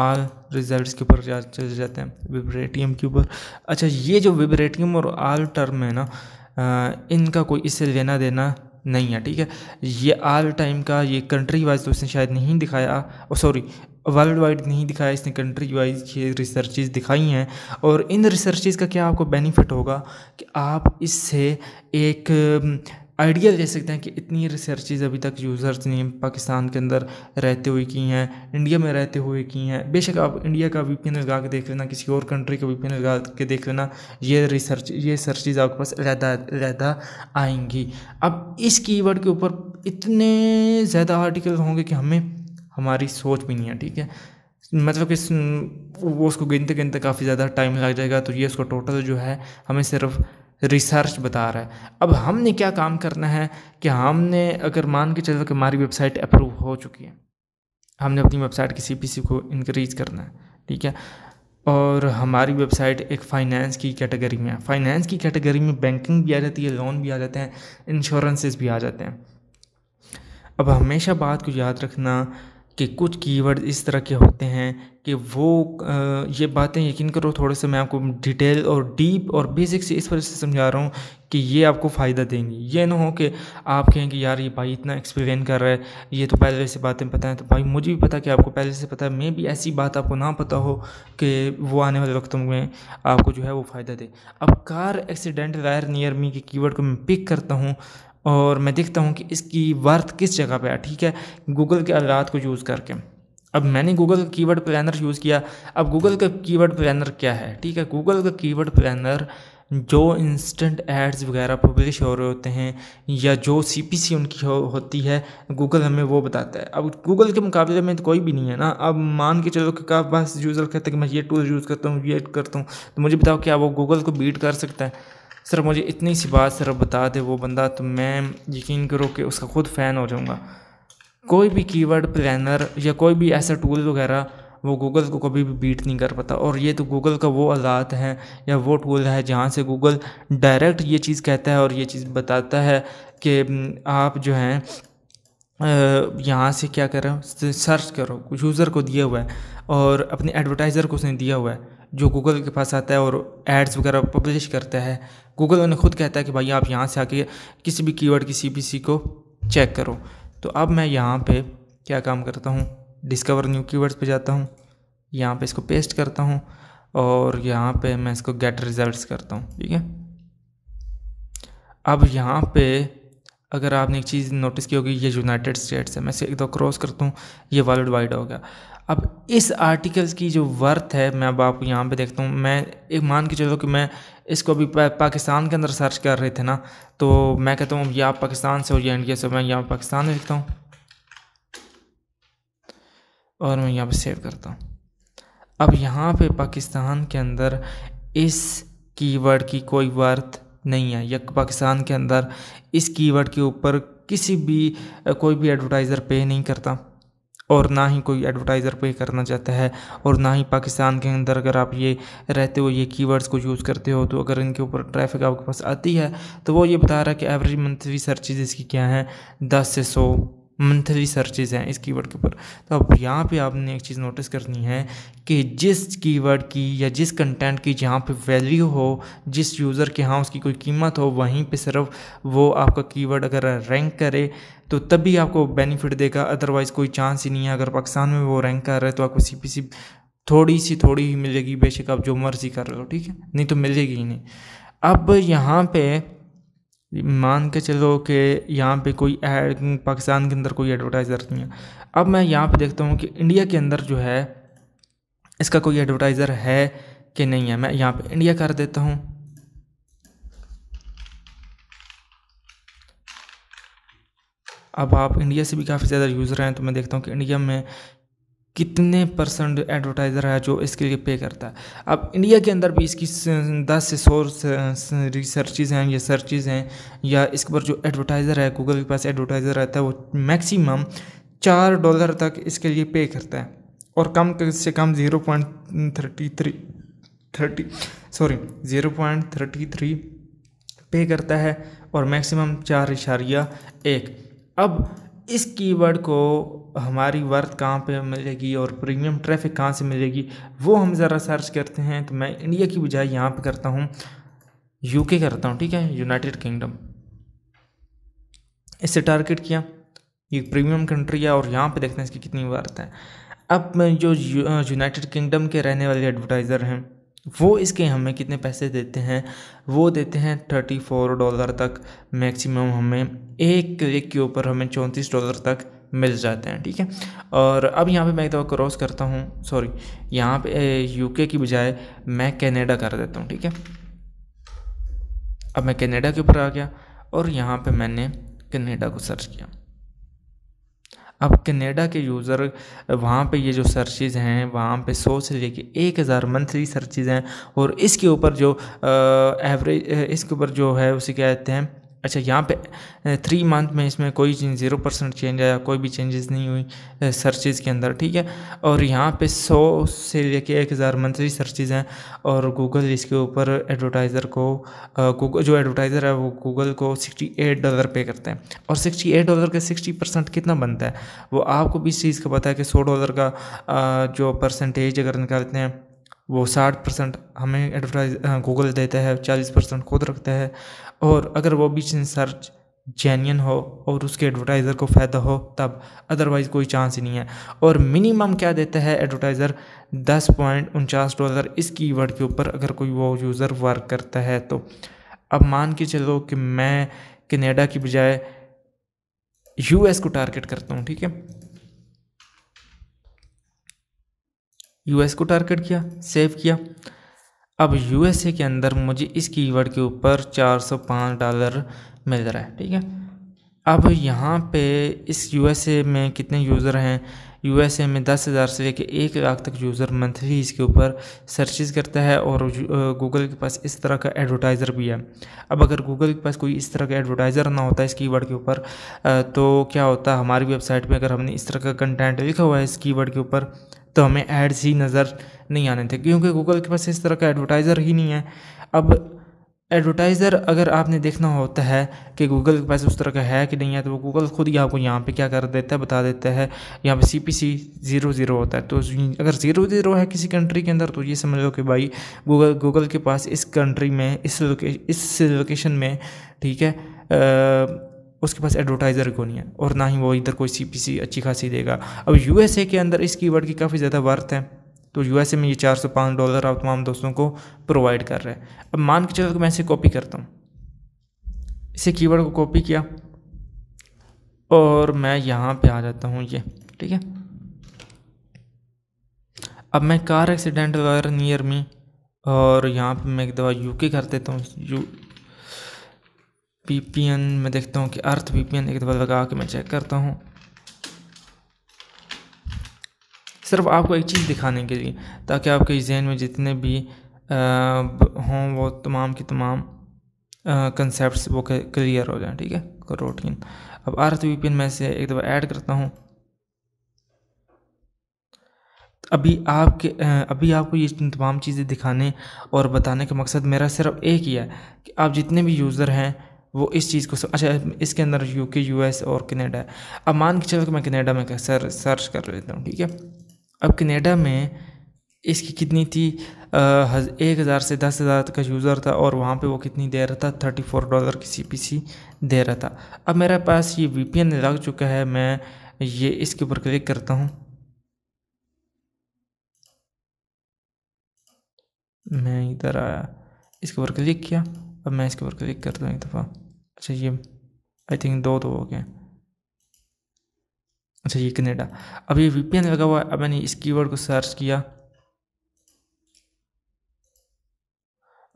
आल रिजल्ट्स के ऊपर चले जाते हैं विब्रेटियम के ऊपर अच्छा ये जो विब्रेटियम और आल टर्म है ना आ, इनका कोई इससे लेना देना नहीं है ठीक है ये आल टाइम का ये कंट्री वाइज तो इसने शायद नहीं दिखाया और सॉरी वर्ल्ड वाइड नहीं दिखाया इसने कंट्री वाइज ये रिसर्चेज दिखाई हैं और इन रिसर्चेज का क्या आपको बेनिफिट होगा कि आप इससे एक आइडिया दे सकते हैं कि इतनी रिसर्चेज अभी तक यूज़र्स ने पाकिस्तान के अंदर रहते हुए की हैं इंडिया में रहते हुए की हैं बेशक आप इंडिया का वी पी लगा के देख लेना किसी और कंट्री का वी पी लगा के देख लेना ये रिसर्च ये सर्चेज आपके पास रहता आएंगी अब इस कीवर्ड के ऊपर इतने ज़्यादा आर्टिकल होंगे कि हमें हमारी सोच भी नहीं है ठीक है मतलब कि वो उसको गिनते गिनते काफ़ी ज़्यादा टाइम लग जाएगा तो ये उसका टोटल जो है हमें सिर्फ रिसर्च बता रहा है अब हमने क्या काम करना है कि हमने अगर मान के चलो कि हमारी वेबसाइट अप्रूव हो चुकी है हमने अपनी वेबसाइट की सी को इनक्रीज करना है ठीक है और हमारी वेबसाइट एक फ़ाइनेंस की कैटेगरी में है फाइनेंस की कैटेगरी में बैंकिंग भी आ जाती है लोन भी आ जाते हैं इंश्योरेंसेस भी आ जाते हैं अब हमेशा बात को याद रखना कि कुछ कीवर्ड इस तरह के होते हैं कि वो ये बातें यकीन करो थोड़े से मैं आपको डिटेल और डीप और बेसिक से इस वजह से समझा रहा हूँ कि ये आपको फ़ायदा देंगी ये ना हो कि आप कहें कि यार ये भाई इतना एक्सप्लेन कर रहा है ये तो पहले से बातें पता है तो भाई मुझे भी पता कि आपको पहले से पता है मैं भी ऐसी बात आपको ना पता हो कि वो आने वाले वक्त में आपको जो है वो फ़ायदा दे अब car accident lawyer near me के कीवर्ड को मैं पिक करता हूँ और मैं देखता हूँ कि इसकी वर्थ किस जगह पर है ठीक है गूगल के आलात को यूज़ करके अब मैंने गूगल का कीवर्ड प्लानर यूज़ किया अब गूगल का कीवर्ड प्लानर क्या है ठीक है गूगल का कीवर्ड प्लानर जो इंस्टेंट एड्स वगैरह पब्लिश हो रहे होते हैं या जो सी पी सी उनकी हो, होती है गूगल हमें वो बताता है अब गूगल के मुकाबले में तो कोई भी नहीं है ना अब मान के चलो कि काफ़ बस यूज़र कहते हैं कि तो मैं ये टूल यूज़ करता हूँ ये करता हूँ तो मुझे बताओ क्या वो गूगल को बीट कर सकता है सर मुझे इतनी सी बात सर बता दे वो बंदा तो मैं यकीन करो कि उसका खुद फ़ैन हो जाऊँगा कोई भी कीवर्ड प्लानर या कोई भी ऐसा टूल वगैरह वो गूगल को कभी भी बीट नहीं कर पाता और ये तो गूगल का वो आज़ाद है या वो टूल है जहाँ से गूगल डायरेक्ट ये चीज़ कहता है और ये चीज़ बताता है कि आप जो हैं यहाँ से क्या करें सर्च करो यूज़र को दिया हुआ है और अपने एडवर्टाइज़र को उसने दिया हुआ है जो गूगल के पास आता है और एड्स वगैरह पब्लिश करता है गूगल उन्हें खुद कहता है कि भाई आप यहाँ से आके किसी भी कीवर्ड की सी को चेक करो तो अब मैं यहाँ पे क्या काम करता हूँ डिस्कवर न्यू कीवर्ड्स पे जाता हूँ यहाँ पे इसको पेस्ट करता हूँ और यहाँ पे मैं इसको गेट रिजल्ट्स करता हूँ ठीक है अब यहाँ पे अगर आपने एक चीज़ नोटिस की होगी ये यूनाइटेड स्टेट्स है मैं इसे एक दो क्रॉस करता हूँ ये वर्ल्ड वाइड हो गया अब इस आर्टिकल्स की जो वर्थ है मैं अब आपको यहाँ पे देखता हूँ मैं एक मान के चलो कि मैं इसको अभी पा, पाकिस्तान के अंदर सर्च कर रहे थे ना तो मैं कहता हूँ या पाकिस्तान से हो या इंडिया से मैं यहाँ पाकिस्तान में लिखता हूँ और मैं यहाँ पे सेव करता हूँ अब यहाँ पे पाकिस्तान के अंदर इस कीवर्ड की कोई वर्थ नहीं है या पाकिस्तान के अंदर इस कीवर्ड के ऊपर किसी भी कोई भी एडवर्टाइज़र पे नहीं करता और ना ही कोई एडवर्टाइज़र पे करना चाहता है और ना ही पाकिस्तान के अंदर अगर आप ये रहते हो ये कीवर्ड्स को यूज़ करते हो तो अगर इनके ऊपर ट्रैफिक आपके पास आती है तो वो ये बता रहा है कि एवरेज मंथली सर्चेज इसकी क्या है दस से सौ मंथली सर्चेज हैं इस कीवर्ड के ऊपर तो अब यहाँ पे आपने एक चीज़ नोटिस करनी है कि जिस कीवर्ड की या जिस कंटेंट की जहाँ पे वैल्यू हो जिस यूज़र के यहाँ उसकी कोई कीमत हो वहीं पे सिर्फ वो आपका कीवर्ड अगर रैंक करे तो तभी आपको बेनिफिट देगा अदरवाइज़ कोई चांस ही नहीं है अगर पाकिस्तान में वो रैंक कर रहा है तो आपको सी पी सी थोड़ी सी थोड़ी ही मिलेगी बेशक आप जो मर्ज़ी कर रहे हो ठीक है नहीं तो मिलेगी ही नहीं अब यहाँ पे मान के चलो कि यहाँ पे कोई एड पाकिस्तान के अंदर कोई एडवर्टाइज़र नहीं है अब मैं यहाँ पे देखता हूँ कि इंडिया के अंदर जो है इसका कोई एडवर्टाइज़र है कि नहीं है मैं यहाँ पे इंडिया कर देता हूँ अब आप इंडिया से भी काफ़ी ज़्यादा यूज़र हैं तो मैं देखता हूँ कि इंडिया में कितने परसेंट एडवर्टाइज़र है जो इसके लिए पे करता है अब इंडिया के अंदर भी इसकी दस से सौ रिसर्चेज हैं या सर्चेज हैं या इसके पर जो एडवर्टाइज़र है गूगल के पास एडवर्टाइज़र रहता है वो मैक्सिमम चार डॉलर तक इसके लिए पे करता है और कम से कम zero point thirty three thirty sorry zero point thirty three पे करता है और मैक्सिमम चार इशारिया एक अब इस कीवर्ड को हमारी वर्थ कहाँ पे मिलेगी और प्रीमियम ट्रैफिक कहाँ से मिलेगी वो हम ज़रा सर्च करते हैं तो मैं इंडिया की बजाय यहाँ पे करता हूँ यूके करता हूँ ठीक है यूनाइटेड किंगडम इससे टारगेट किया ये प्रीमियम कंट्री है और यहाँ पे देखते हैं इसकी कितनी वर्थ है अब जो यूनाइटेड किंगडम के रहने वाले एडवर्टाइज़र हैं वो इसके हमें कितने पैसे देते हैं वो देते हैं थर्टी फोर डॉलर तक मैक्सिमम हमें एक क्लिक के ऊपर हमें चौंतीस डॉलर तक मिल जाते हैं ठीक है और अब यहाँ पे मैं एक दफ़ा क्रॉस करता हूँ सॉरी यहाँ पे यूके की बजाय मैं कनाडा कर देता हूँ ठीक है अब मैं कनाडा के ऊपर आ गया और यहाँ पे मैंने कनाडा को सर्च किया अब कनेडा के यूज़र वहाँ पे ये जो सर्चेज़ हैं वहाँ पे सौ से लेके एक हज़ार मंथली सर्चेज़ हैं और इसके ऊपर जो एवरेज इसके ऊपर जो है उसे कहते हैं अच्छा यहाँ पे थ्री मंथ में इसमें कोई ज़ीरो परसेंट चेंज आया कोई भी चेंजेस नहीं हुई सर्चेज के अंदर ठीक है और यहाँ पे सौ से लेके एक हज़ार मंथली सर्चेज हैं और गूगल इसके ऊपर एडवर्टाइज़र को गूगल जो एडवर्टाइज़र है वो गूगल को सिक्सटी एट डॉलर पे करते हैं और सिक्सटी एट डॉलर का सिक्सटी परसेंट कितना बनता है वो आपको भी इस चीज़ का पता है कि सौ डॉलर का जो परसेंटेज अगर निकालते हैं वो साठ परसेंट हमें एडवर्टाइज गूगल देता है चालीस परसेंट खुद रखता है और अगर वो भी सर्च जेन्यन हो और उसके एडवर्टाइज़र को फ़ायदा हो तब अदरवाइज़ कोई चांस ही नहीं है और मिनिमम क्या देता है एडवर्टाइज़र दस पॉइंट उनचास डॉलर इस कीवर्ड के ऊपर अगर कोई वो यूज़र वर्क करता है तो अब मान के चलो कि मैं कनाडा की बजाय यूएस को टारगेट करता हूँ ठीक है यूएस को टारगेट किया सेव किया अब यूएसए के अंदर मुझे इस कीवर्ड के ऊपर 405 डॉलर मिल रहा है ठीक है अब यहाँ पे इस यूएसए में कितने यूज़र हैं यूएसए में दस हज़ार से लेकर एक लाख तक यूज़र मंथली इसके ऊपर सर्चेज करता है और गूगल के पास इस तरह का एडवर्टाइज़र भी है अब अगर गूगल के पास कोई इस तरह का एडवर्टाइज़र ना होता इस कीवर्ड के ऊपर तो क्या होता हमारी वेबसाइट पर अगर हमने इस तरह का कंटेंट लिखा हुआ है इस कीवर्ड के ऊपर तो हमें एड्स ही नज़र नहीं आने थे क्योंकि गूगल के पास इस तरह का एडवर्टाइज़र ही नहीं है अब एडवर्टाइज़र अगर आपने देखना होता है कि गूगल के पास उस तरह का है कि नहीं है तो वो गूगल खुद ही आपको यहाँ पे क्या कर देता है बता देता है यहाँ पे C P C zero zero होता है तो अगर ज़ीरो ज़ीरो है किसी कंट्री के अंदर तो ये समझ लो कि भाई गूगल गूगल के पास इस कंट्री में इस लोके इस लोकेशन में ठीक है आ, उसके पास एडवर्टाइज़र को नहीं है और ना ही वो इधर कोई सी पी सी अच्छी खासी देगा अब यू एस ए के अंदर इस कीवर्ड की काफ़ी ज़्यादा वर्थ है तो यूएसए में ये चार सौ पाँच डॉलर आप तमाम दोस्तों को प्रोवाइड कर रहे हैं अब मान के चलो कि मैं इसे कॉपी करता हूँ इसे कीवर्ड को कॉपी किया और मैं यहाँ पे आ जाता हूँ ये ठीक है अब मैं कार एक्सीडेंट वगैरह नियर मी और यहाँ पे मैं एक दफ़ा यूके कर देता हूँ यू एन में देखता हूँ कि अर्थ पी पी एन एक दफ़ा लगा के मैं चेक करता हूँ सिर्फ आपको एक चीज़ दिखाने के लिए ताकि आपके जहन में जितने भी हों वो तमाम के तमाम कंसेप्ट वो क्लियर हो जाए ठीक है रोटीन अब एस वी में से एक दफ़ा ऐड करता हूँ अभी आपके अभी आपको ये तमाम चीज़ें दिखाने और बताने का मकसद मेरा सिर्फ एक ही है कि आप जितने भी यूज़र हैं वो इस चीज़ को अच्छा इसके अंदर यूके यूएस और कनाडा अब मान के चलो कि मैं कनाडा में सर्च कर लेता हूँ ठीक है अब कनाडा में इसकी कितनी थी एक हज़ार से दस हज़ार का यूज़र था और वहाँ पे वो कितनी दे रहा था थर्टी फोर डॉलर की सी पी सी दे रहा था अब मेरे पास ये वी पी एन लग चुका है मैं ये इसके ऊपर क्लिक करता हूँ मैं इधर आया इसके ऊपर क्लिक किया अब मैं इसके ऊपर क्लिक करता हूँ एक दफ़ा अच्छा ये आई थिंक दो दो तो हो गए अच्छा ये कनेडा अब ये वीपीएन लगा हुआ है अब मैंने इस कीवर्ड को सर्च किया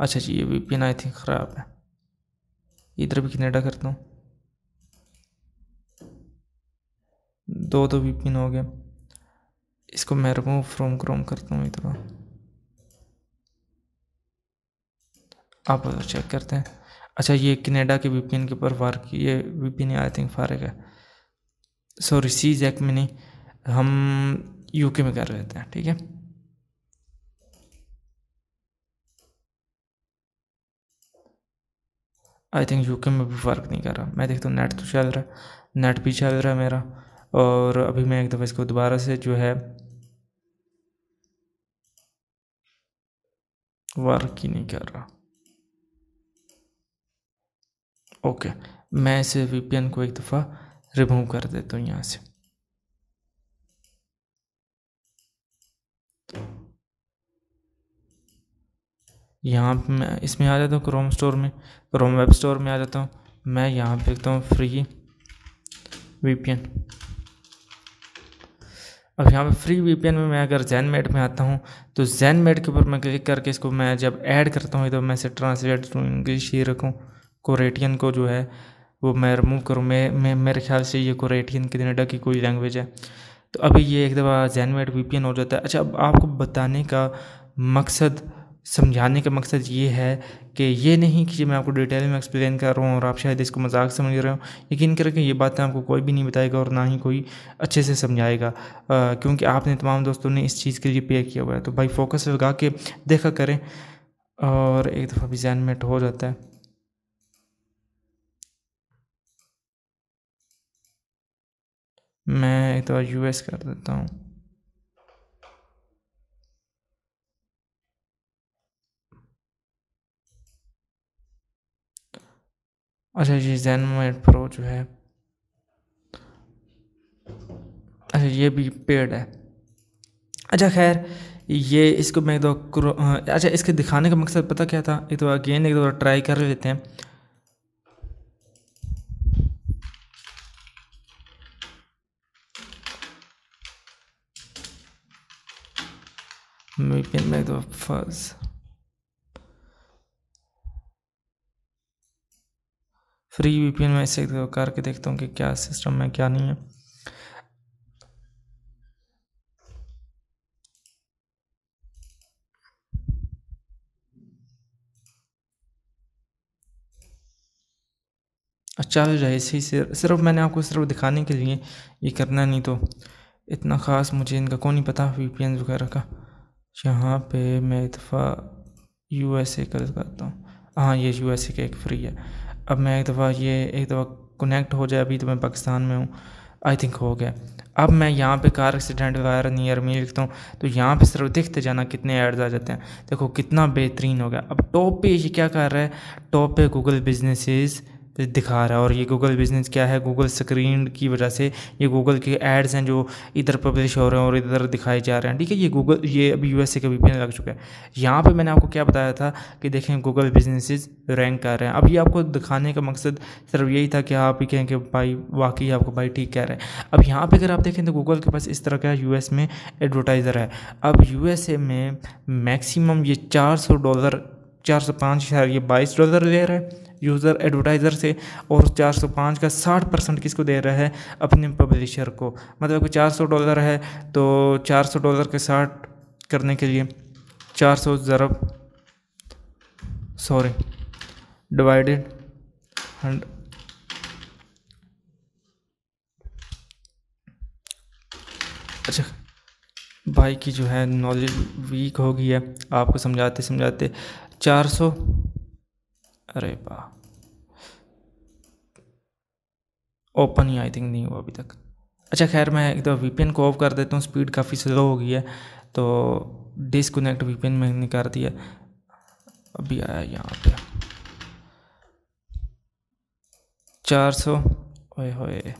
अच्छा जी ये वीपीएन आई थिंक ख़राब है इधर भी कनेडा करता हूँ दो दो तो वीपीएन हो गए इसको मैं रिमूव फ्रॉम क्रोम करता हूँ इधर आप चेक करते हैं अच्छा ये कनाडा के वीपीएन के ऊपर वर्क ये वीपीएन आई थिंक फारग है सॉरी सी जैक में नहीं हम यूके में कर रहे थे ठीक है आई थिंक यूके में भी फ़र्क नहीं कर रहा मैं देखता हूँ नेट तो चल रहा है नेट भी चल रहा है मेरा और अभी मैं एक दफ़ा इसको दोबारा से जो है वर्क ही नहीं कर रहा ओके मैं इसे वीपीएन को एक दफ़ा रिमूव कर देता तो हूँ यहाँ से यहाँ मैं इसमें आ जाता हूँ क्रोम स्टोर में क्रोम वेब स्टोर में आ जाता हूँ मैं यहाँ पर देखता हूँ फ्री वीपीएन अब यहाँ पे फ्री वीपीएन में मैं अगर जैन मेड में आता हूँ तो जैन मेड के ऊपर मैं क्लिक करके इसको मैं जब ऐड करता हूँ तो मैं इसे ट्रांसलेट टू इंग्लिश ही रखूँ कोरेटियन को जो है वो मैं रिमूव करूँ मैं मैं मेरे ख्याल से ये कोरेटियन कनेडा की कोई लैंग्वेज है तो अभी ये एक दफ़ा जैन में वी हो जाता है अच्छा अब आपको बताने का मकसद समझाने का मकसद ये है कि ये नहीं कि मैं आपको डिटेल में एक्सप्लेन कर रहा हूँ और आप शायद इसको मजाक समझ रहे हो यकीन करके ये बातें आपको कोई भी नहीं बताएगा और ना ही कोई अच्छे से समझाएगा क्योंकि आपने तमाम दोस्तों ने इस चीज़ के लिए पे किया हुआ है तो भाई फोकस लगा के देखा करें और एक दफ़ा भी जैन मेट हो जाता है मैं एक बार यूएस कर देता हूँ अच्छा जी जैन जैनमेट प्रो जो है अच्छा ये भी पेड है अच्छा खैर ये इसको मैं एक दो अच्छा इसके दिखाने का मकसद पता क्या था एक दो अगेन एक दो ट्राई कर लेते हैं we can make the fuzz. Free VPN में ऐसे करके देखता हूँ कि क्या सिस्टम है क्या नहीं है अच्छा हो जाए इसी से सिर्फ मैंने आपको सिर्फ दिखाने के लिए ये करना नहीं तो इतना ख़ास मुझे इनका कौन नहीं पता वी पी वगैरह का यहाँ पे मैं एक दफ़ा यू एस ए कर करता हूँ हाँ ये यू एस ए का एक फ्री है अब मैं एक दफ़ा ये एक दफ़ा कनेक्ट हो जाए अभी तो मैं पाकिस्तान में हूँ आई थिंक हो गया अब मैं यहाँ पे कार एक्सीडेंट वगैरह नियर मी लिखता हूँ तो यहाँ पे सिर्फ देखते जाना कितने एड्स आ जाते हैं देखो कितना बेहतरीन हो गया अब टॉप पे ये क्या कर रहा है टॉप पे गूगल बिजनेसिस दिखा रहा है और ये गूगल बिज़नेस क्या है गूगल स्क्रीन की वजह से ये गूगल के एड्स हैं जो इधर पब्लिश हो रहे हैं और इधर दिखाए जा रहे हैं ठीक है ये गूगल ये अभी यू एस ए का वी लग चुका है यहाँ पर मैंने आपको क्या बताया था कि देखें गूगल बिजनेस रैंक कर रहे हैं अब ये आपको दिखाने का मकसद सिर्फ यही था कि आप ही कहें कि भाई वाकई आपको भाई ठीक कह रहे हैं अब यहाँ पर अगर आप देखें तो गूगल के पास इस तरह का यू एस में एडवर्टाइज़र है अब यू एस ए में मैक्सिमम ये चार सौ डॉलर चार सौ पाँच हज़ार ये बाईस डॉलर ले रहा है यूज़र एडवर्टाइज़र से और 405 का 60 परसेंट किसको दे रहा है अपने पब्लिशर को मतलब कि 400 डॉलर है तो 400 डॉलर के 60 करने के लिए 400 सौ ज़रब सॉरी डिवाइडेड अच्छा भाई की जो है नॉलेज वीक हो गई है आपको समझाते समझाते 400 अरे वाह ओपन ही आई थिंक नहीं हुआ अभी तक अच्छा खैर मैं एकदम वीपीएन को ऑफ कर देता हूँ स्पीड काफ़ी स्लो हो गई है तो डिसकनेक्ट वीपीएन में नहीं कर दिया अभी आया यहाँ पे चार सौ ओए होए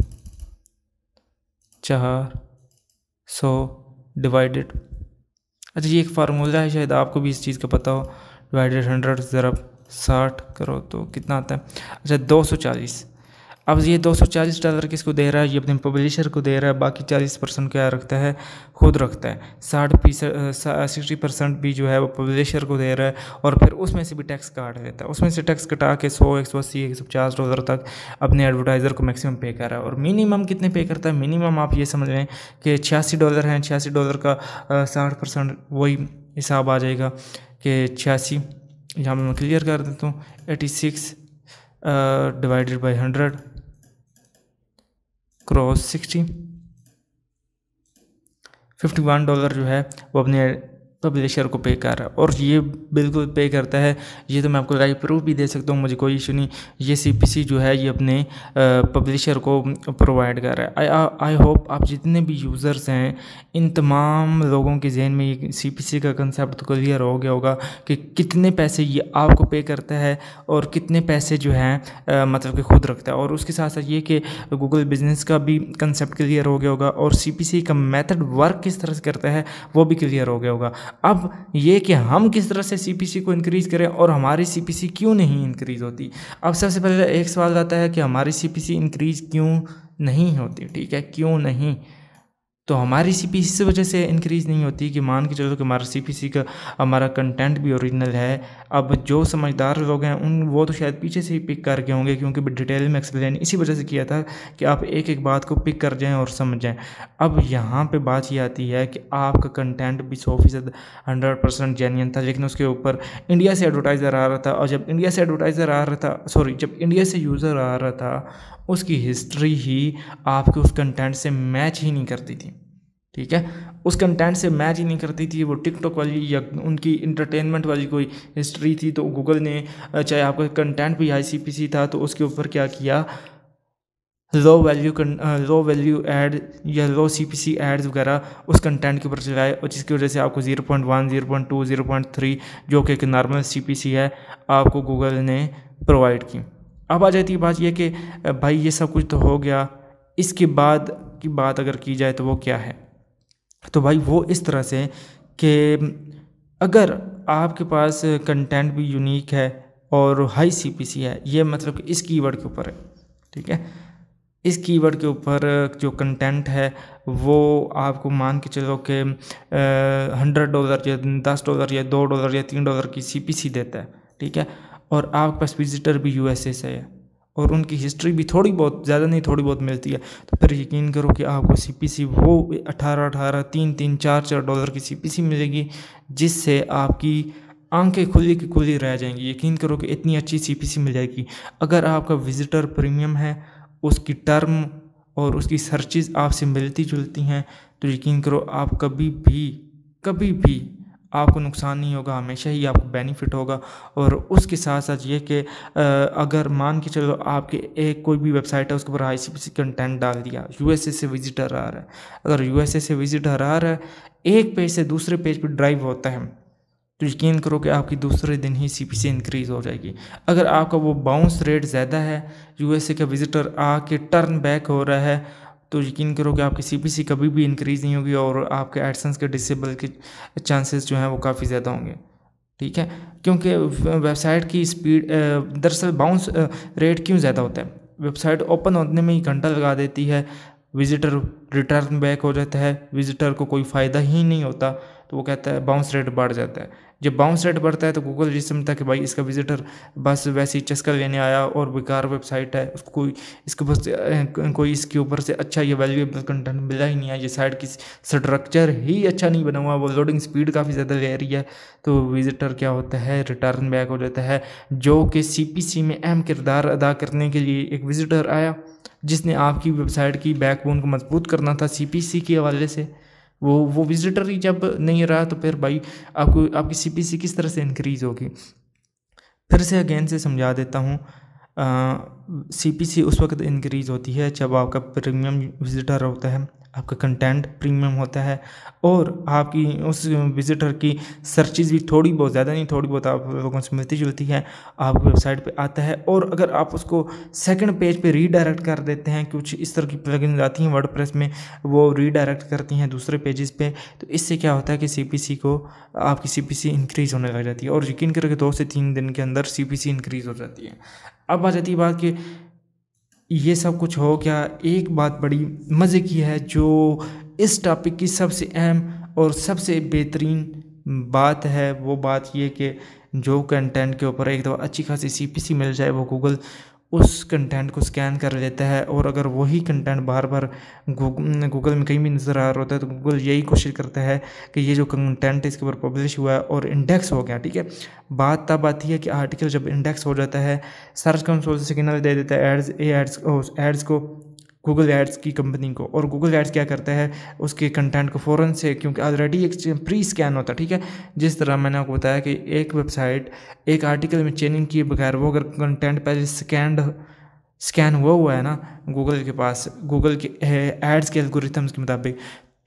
चार सौ डिवाइडेड अच्छा ये एक फार्मूला है शायद आपको भी इस चीज़ का पता हो डिवाइडेड हंड्रेड ज़रब साठ करो तो कितना आता है अच्छा दो सौ चालीस अब ये दो सौ चालीस डॉलर किसको दे रहा है ये अपने पब्लिशर को दे रहा है बाकी चालीस परसेंट क्या रखता है खुद रखता है साठ फीस सिक्सटी परसेंट भी जो है वो पब्लिशर को दे रहा है और फिर उसमें से भी टैक्स काट देता है उसमें से टैक्स कटा के सौ एक सौ अस्सी एक सौ पचास डॉलर तक अपने एडवर्टाइज़र को मैक्सिमम पे कर रहा है और मिनिमम कितने पे करता है मिनिमम आप ये समझ लें कि छियासी डॉलर हैं छियासी डॉलर का साठ परसेंट वही हिसाब आ जाएगा कि छियासी यहाँ पर मैं क्लियर कर देता हूँ eighty six divided by hundred cross sixty fifty one dollar जो है वो अपने तो पब्लिशर को पे कर रहा है और ये बिल्कुल पे करता है ये तो मैं आपको लाइव प्रूफ भी दे सकता हूँ मुझे कोई इशू नहीं ये सी जो है ये अपने पब्लिशर को प्रोवाइड कर रहा है आई होप आप जितने भी यूज़र्स हैं इन तमाम लोगों के जहन में ये सी का कंसेप्ट क्लियर हो गया होगा कि कितने पैसे ये आपको पे करता है और कितने पैसे जो हैं मतलब कि खुद रखता है और उसके साथ साथ ये कि गूगल बिजनेस का भी कंसेप्ट क्लियर हो गया होगा और सी का मैथड वर्क किस तरह से करता है वो भी क्लियर हो गया होगा अब ये कि हम किस तरह से सीपीसी को इंक्रीज़ करें और हमारी सीपीसी क्यों नहीं इंक्रीज़ होती अब सबसे पहले एक सवाल आता है कि हमारी सीपीसी इंक्रीज़ क्यों नहीं होती ठीक है क्यों नहीं तो हमारी सी पी इस वजह से इंक्रीज़ नहीं होती कि मान के चलो कि हमारा सी पी सी का हमारा कंटेंट भी ओरिजिनल है अब जो समझदार लोग हैं उन वो तो शायद पीछे से ही पिक करके होंगे क्योंकि डिटेल में एक्सप्लेन इसी वजह से किया था कि आप एक एक बात को पिक कर जाएं और समझ जाएं अब यहाँ पे बात ये आती है कि आपका कंटेंट भी सौ फीसद हंड्रेड परसेंट जेन्यन था लेकिन उसके ऊपर इंडिया से एडवर्टाइज़र आ रहा था और जब इंडिया से एडवर्टाइज़र आ रहा था सॉरी जब इंडिया से यूज़र आ रहा था उसकी हिस्ट्री ही आपके उस कंटेंट से मैच ही नहीं करती थी ठीक है उस कंटेंट से मैच ही नहीं करती थी वो टिकटॉक वाली या उनकी इंटरटेनमेंट वाली कोई हिस्ट्री थी तो गूगल ने चाहे आपका कंटेंट भी आईसीपीसी था तो उसके ऊपर क्या किया low value low value ad या लो सी पी सी एड्स वगैरह उस कंटेंट के ऊपर चलाए और जिसकी वजह से आपको zero point one zero point two zero point three जो कि एक नॉर्मल सी पी सी है आपको गूगल ने प्रोवाइड की अब आ जाती है बात यह कि भाई ये सब कुछ तो हो गया इसके बाद की बात अगर की जाए तो वो क्या है तो भाई वो इस तरह से कि अगर आपके पास कंटेंट भी यूनिक है और हाई सीपीसी है ये मतलब कि इस कीवर्ड के ऊपर है ठीक है इस कीवर्ड के ऊपर जो कंटेंट है वो आपको मान के चलो कि हंड्रेड डॉलर या दस डॉलर या दो डॉलर या तीन डॉलर की सीपीसी देता है ठीक है और आपके पास विजिटर भी यू से है और उनकी हिस्ट्री भी थोड़ी बहुत ज़्यादा नहीं थोड़ी बहुत मिलती है तो फिर यकीन करो कि आपको सी वो अठारह अठारह तीन तीन चार चार डॉलर की सी मिलेगी जिससे आपकी आंखें खुली की खुली रह जाएंगी यकीन करो कि इतनी अच्छी सी मिल जाएगी अगर आपका विजिटर प्रीमियम है उसकी टर्म और उसकी सर्चिज़ आपसे मिलती जुलती हैं तो यकीन करो आप कभी भी कभी भी आपको नुकसान नहीं होगा हमेशा ही आपको बेनिफिट होगा और उसके साथ साथ ये कि अगर मान के चलो आपके एक कोई भी वेबसाइट है उसके ऊपर आई सी कंटेंट डाल दिया यूएसए से विजिटर आ रहा है अगर यूएसए से विजिटर आ रहा है एक पेज से दूसरे पेज पर पे ड्राइव होता है तो यकीन करो कि आपकी दूसरे दिन ही सी पी सी इंक्रीज़ हो जाएगी अगर आपका वो बाउंस रेट ज़्यादा है यूएसए का विज़िटर आके टर्न बैक हो रहा है तो यकीन करो कि आपकी सी कभी भी इंक्रीज़ नहीं होगी और आपके एडसेंस के डिसेबल के चांसेस जो हैं वो काफ़ी ज़्यादा होंगे ठीक है क्योंकि वेबसाइट की स्पीड दरअसल बाउंस रेट क्यों ज़्यादा होता है वेबसाइट ओपन होने में ही घंटा लगा देती है विजिटर रिटर्न बैक हो जाता है विजिटर को कोई फ़ायदा ही नहीं होता तो वो कहता है बाउंस रेट बढ़ जाता है जब बाउंस रेट बढ़ता है तो गूगल ये समझता है कि भाई इसका विजिटर बस वैसे ही चस्का लेने आया और बेकार वेबसाइट है कोई इसके बस कोई इसके ऊपर से अच्छा या वैल्यूएबल कंटेंट मिला ही नहीं है ये साइट की स्ट्रक्चर ही अच्छा नहीं बना हुआ वो लोडिंग स्पीड काफ़ी ज़्यादा ले रही है तो विजिटर क्या होता है रिटर्न बैक हो जाता है जो कि सी में अहम किरदार अदा करने के लिए एक विजिटर आया जिसने आपकी वेबसाइट की बैकबोन को मजबूत करना था सी के हवाले से वो वो विजिटर ही जब नहीं रहा तो फिर भाई आपको आपकी सी पी सी किस तरह से इंक्रीज होगी फिर से अगेन से समझा देता हूँ सी पी सी उस वक्त इंक्रीज होती है जब आपका प्रीमियम विजिटर होता है आपका कंटेंट प्रीमियम होता है और आपकी उस विजिटर की सर्चिज़ भी थोड़ी बहुत ज़्यादा नहीं थोड़ी बहुत आप लोगों से मिलती जुलती है आपकी वेबसाइट पे आता है और अगर आप उसको सेकंड पेज पे रीडायरेक्ट कर देते हैं कुछ इस तरह की प्लगइन आती हैं वर्ड में वो रीडायरेक्ट करती हैं दूसरे पेजेस पे तो इससे क्या होता है कि सी को आपकी सी पी इंक्रीज़ होने लग जाती है और यकीन करके दो से तीन दिन के अंदर सी पी इंक्रीज़ हो जाती है अब आ जाती है बात कि ये सब कुछ हो गया एक बात बड़ी मज़े की है जो इस टॉपिक की सबसे अहम और सबसे बेहतरीन बात है वो बात ये कि जो कंटेंट के ऊपर एक दफ़ा अच्छी खासी सी पी सी मिल जाए वो गूगल उस कंटेंट को स्कैन कर लेता है और अगर वही कंटेंट बार बार गूगल में कहीं भी नज़र आ रहा होता है तो गूगल यही कोशिश करता है कि ये जो कंटेंट इसके ऊपर पब्लिश हुआ है और इंडेक्स हो गया ठीक है बात तब आती है कि आर्टिकल जब इंडेक्स हो जाता है सर्च कंसोल से सिग्नल दे देता है एड्स ए एड्स एड्स को गूगल एड्स की कंपनी को और गूगल एड्स क्या करता है उसके कंटेंट को फ़ौरन से क्योंकि ऑलरेडी एक प्री स्कैन होता है ठीक है जिस तरह मैंने आपको बताया कि एक वेबसाइट एक आर्टिकल में चेनिंग किए बगैर वो अगर कंटेंट पहले स्कैंड स्कैन हुआ हुआ है ना गूगल के पास गूगल के एड्स के एल्गोरिथम्स के मुताबिक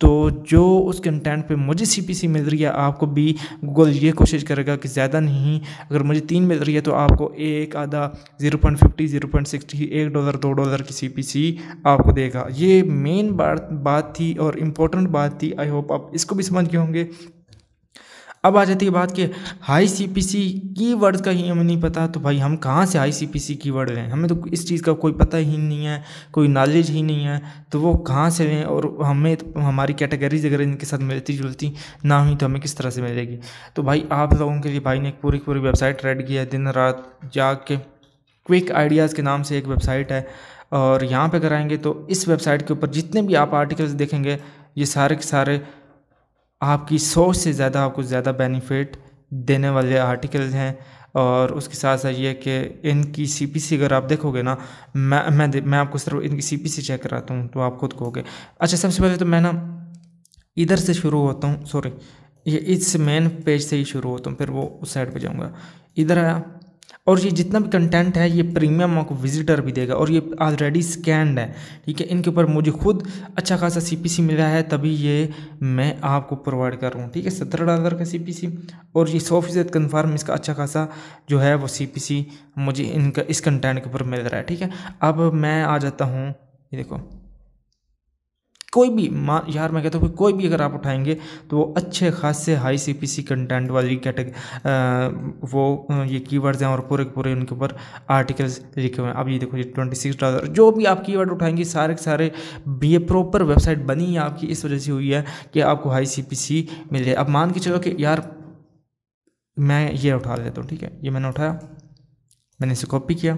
तो जो उस कंटेंट पे मुझे सीपीसी मिल रही है आपको भी गूगल ये कोशिश करेगा कि ज़्यादा नहीं अगर मुझे तीन मिल रही है तो आपको एक आधा zero point fifty zero point sixty एक डॉलर दो डॉलर की सीपीसी आपको देगा ये मेन बात बात थी और इम्पोर्टेंट बात थी आई होप आप इसको भी समझ गए होंगे अब आ जाती है बात कि हाई सी पी सी की वर्ड का ही हमें नहीं पता तो भाई हम कहाँ से हाई सी पी सी की वर्ड लें हमें तो इस चीज़ का कोई पता ही नहीं है कोई नॉलेज ही नहीं है तो वो कहाँ से लें और हमें तो हमारी कैटेगरीज अगर इनके साथ मिलती जुलती ना हुई तो हमें किस तरह से मिलेगी तो भाई आप लोगों के लिए भाई ने एक पूरी पूरी वेबसाइट रेड की है दिन रात जा के क्विक आइडियाज़ के नाम से एक वेबसाइट है और यहाँ पर कराएंगे तो इस वेबसाइट के ऊपर जितने भी आप आर्टिकल्स देखेंगे ये सारे के सारे आपकी सोच से ज़्यादा आपको ज़्यादा बेनिफिट देने वाले आर्टिकल्स हैं और उसके साथ साथ ये कि इनकी सी पी सी अगर आप देखोगे ना मैं मैं मैं आपको सिर्फ इनकी सी पी सी चेक कराता हूँ तो आप खुद कहोगे अच्छा सबसे पहले तो मैं ना इधर से शुरू होता हूँ सॉरी ये इस मेन पेज से ही शुरू होता हूँ फिर वो उस साइड पे जाऊँगा इधर आया और ये जितना भी कंटेंट है ये प्रीमियम आपको विजिटर भी देगा और ये ऑलरेडी स्कैंड है ठीक है इनके ऊपर मुझे खुद अच्छा खासा सीपीसी मिला है तभी ये मैं आपको प्रोवाइड कर रहा हूँ ठीक है सत्रह डॉलर का सीपीसी और ये सौ फीसद कन्फर्म इसका अच्छा खासा जो है वो सीपीसी मुझे इनका इस कंटेंट के ऊपर मिल रहा है ठीक है अब मैं आ जाता हूँ ये देखो कोई भी माँ यार मैं कहता हूँ कोई भी अगर आप उठाएंगे तो वो अच्छे खासे high C P C content वाली कैटेगरी वो ये कीवर्ड्स हैं और पूरे पूरे उनके ऊपर आर्टिकल्स लिखे हुए हैं अब ये देखो ये ट्वेंटी सिक्स डॉलर जो भी आप कीवर्ड उठाएंगे सारे के सारे ये प्रॉपर वेबसाइट बनी है आपकी इस वजह से हुई है कि आपको हाई सी पी सी मिल जाए अब मान के चलो कि यार मैं ये उठा लेता हूँ ठीक है ये मैंने उठाया मैंने इसे कॉपी किया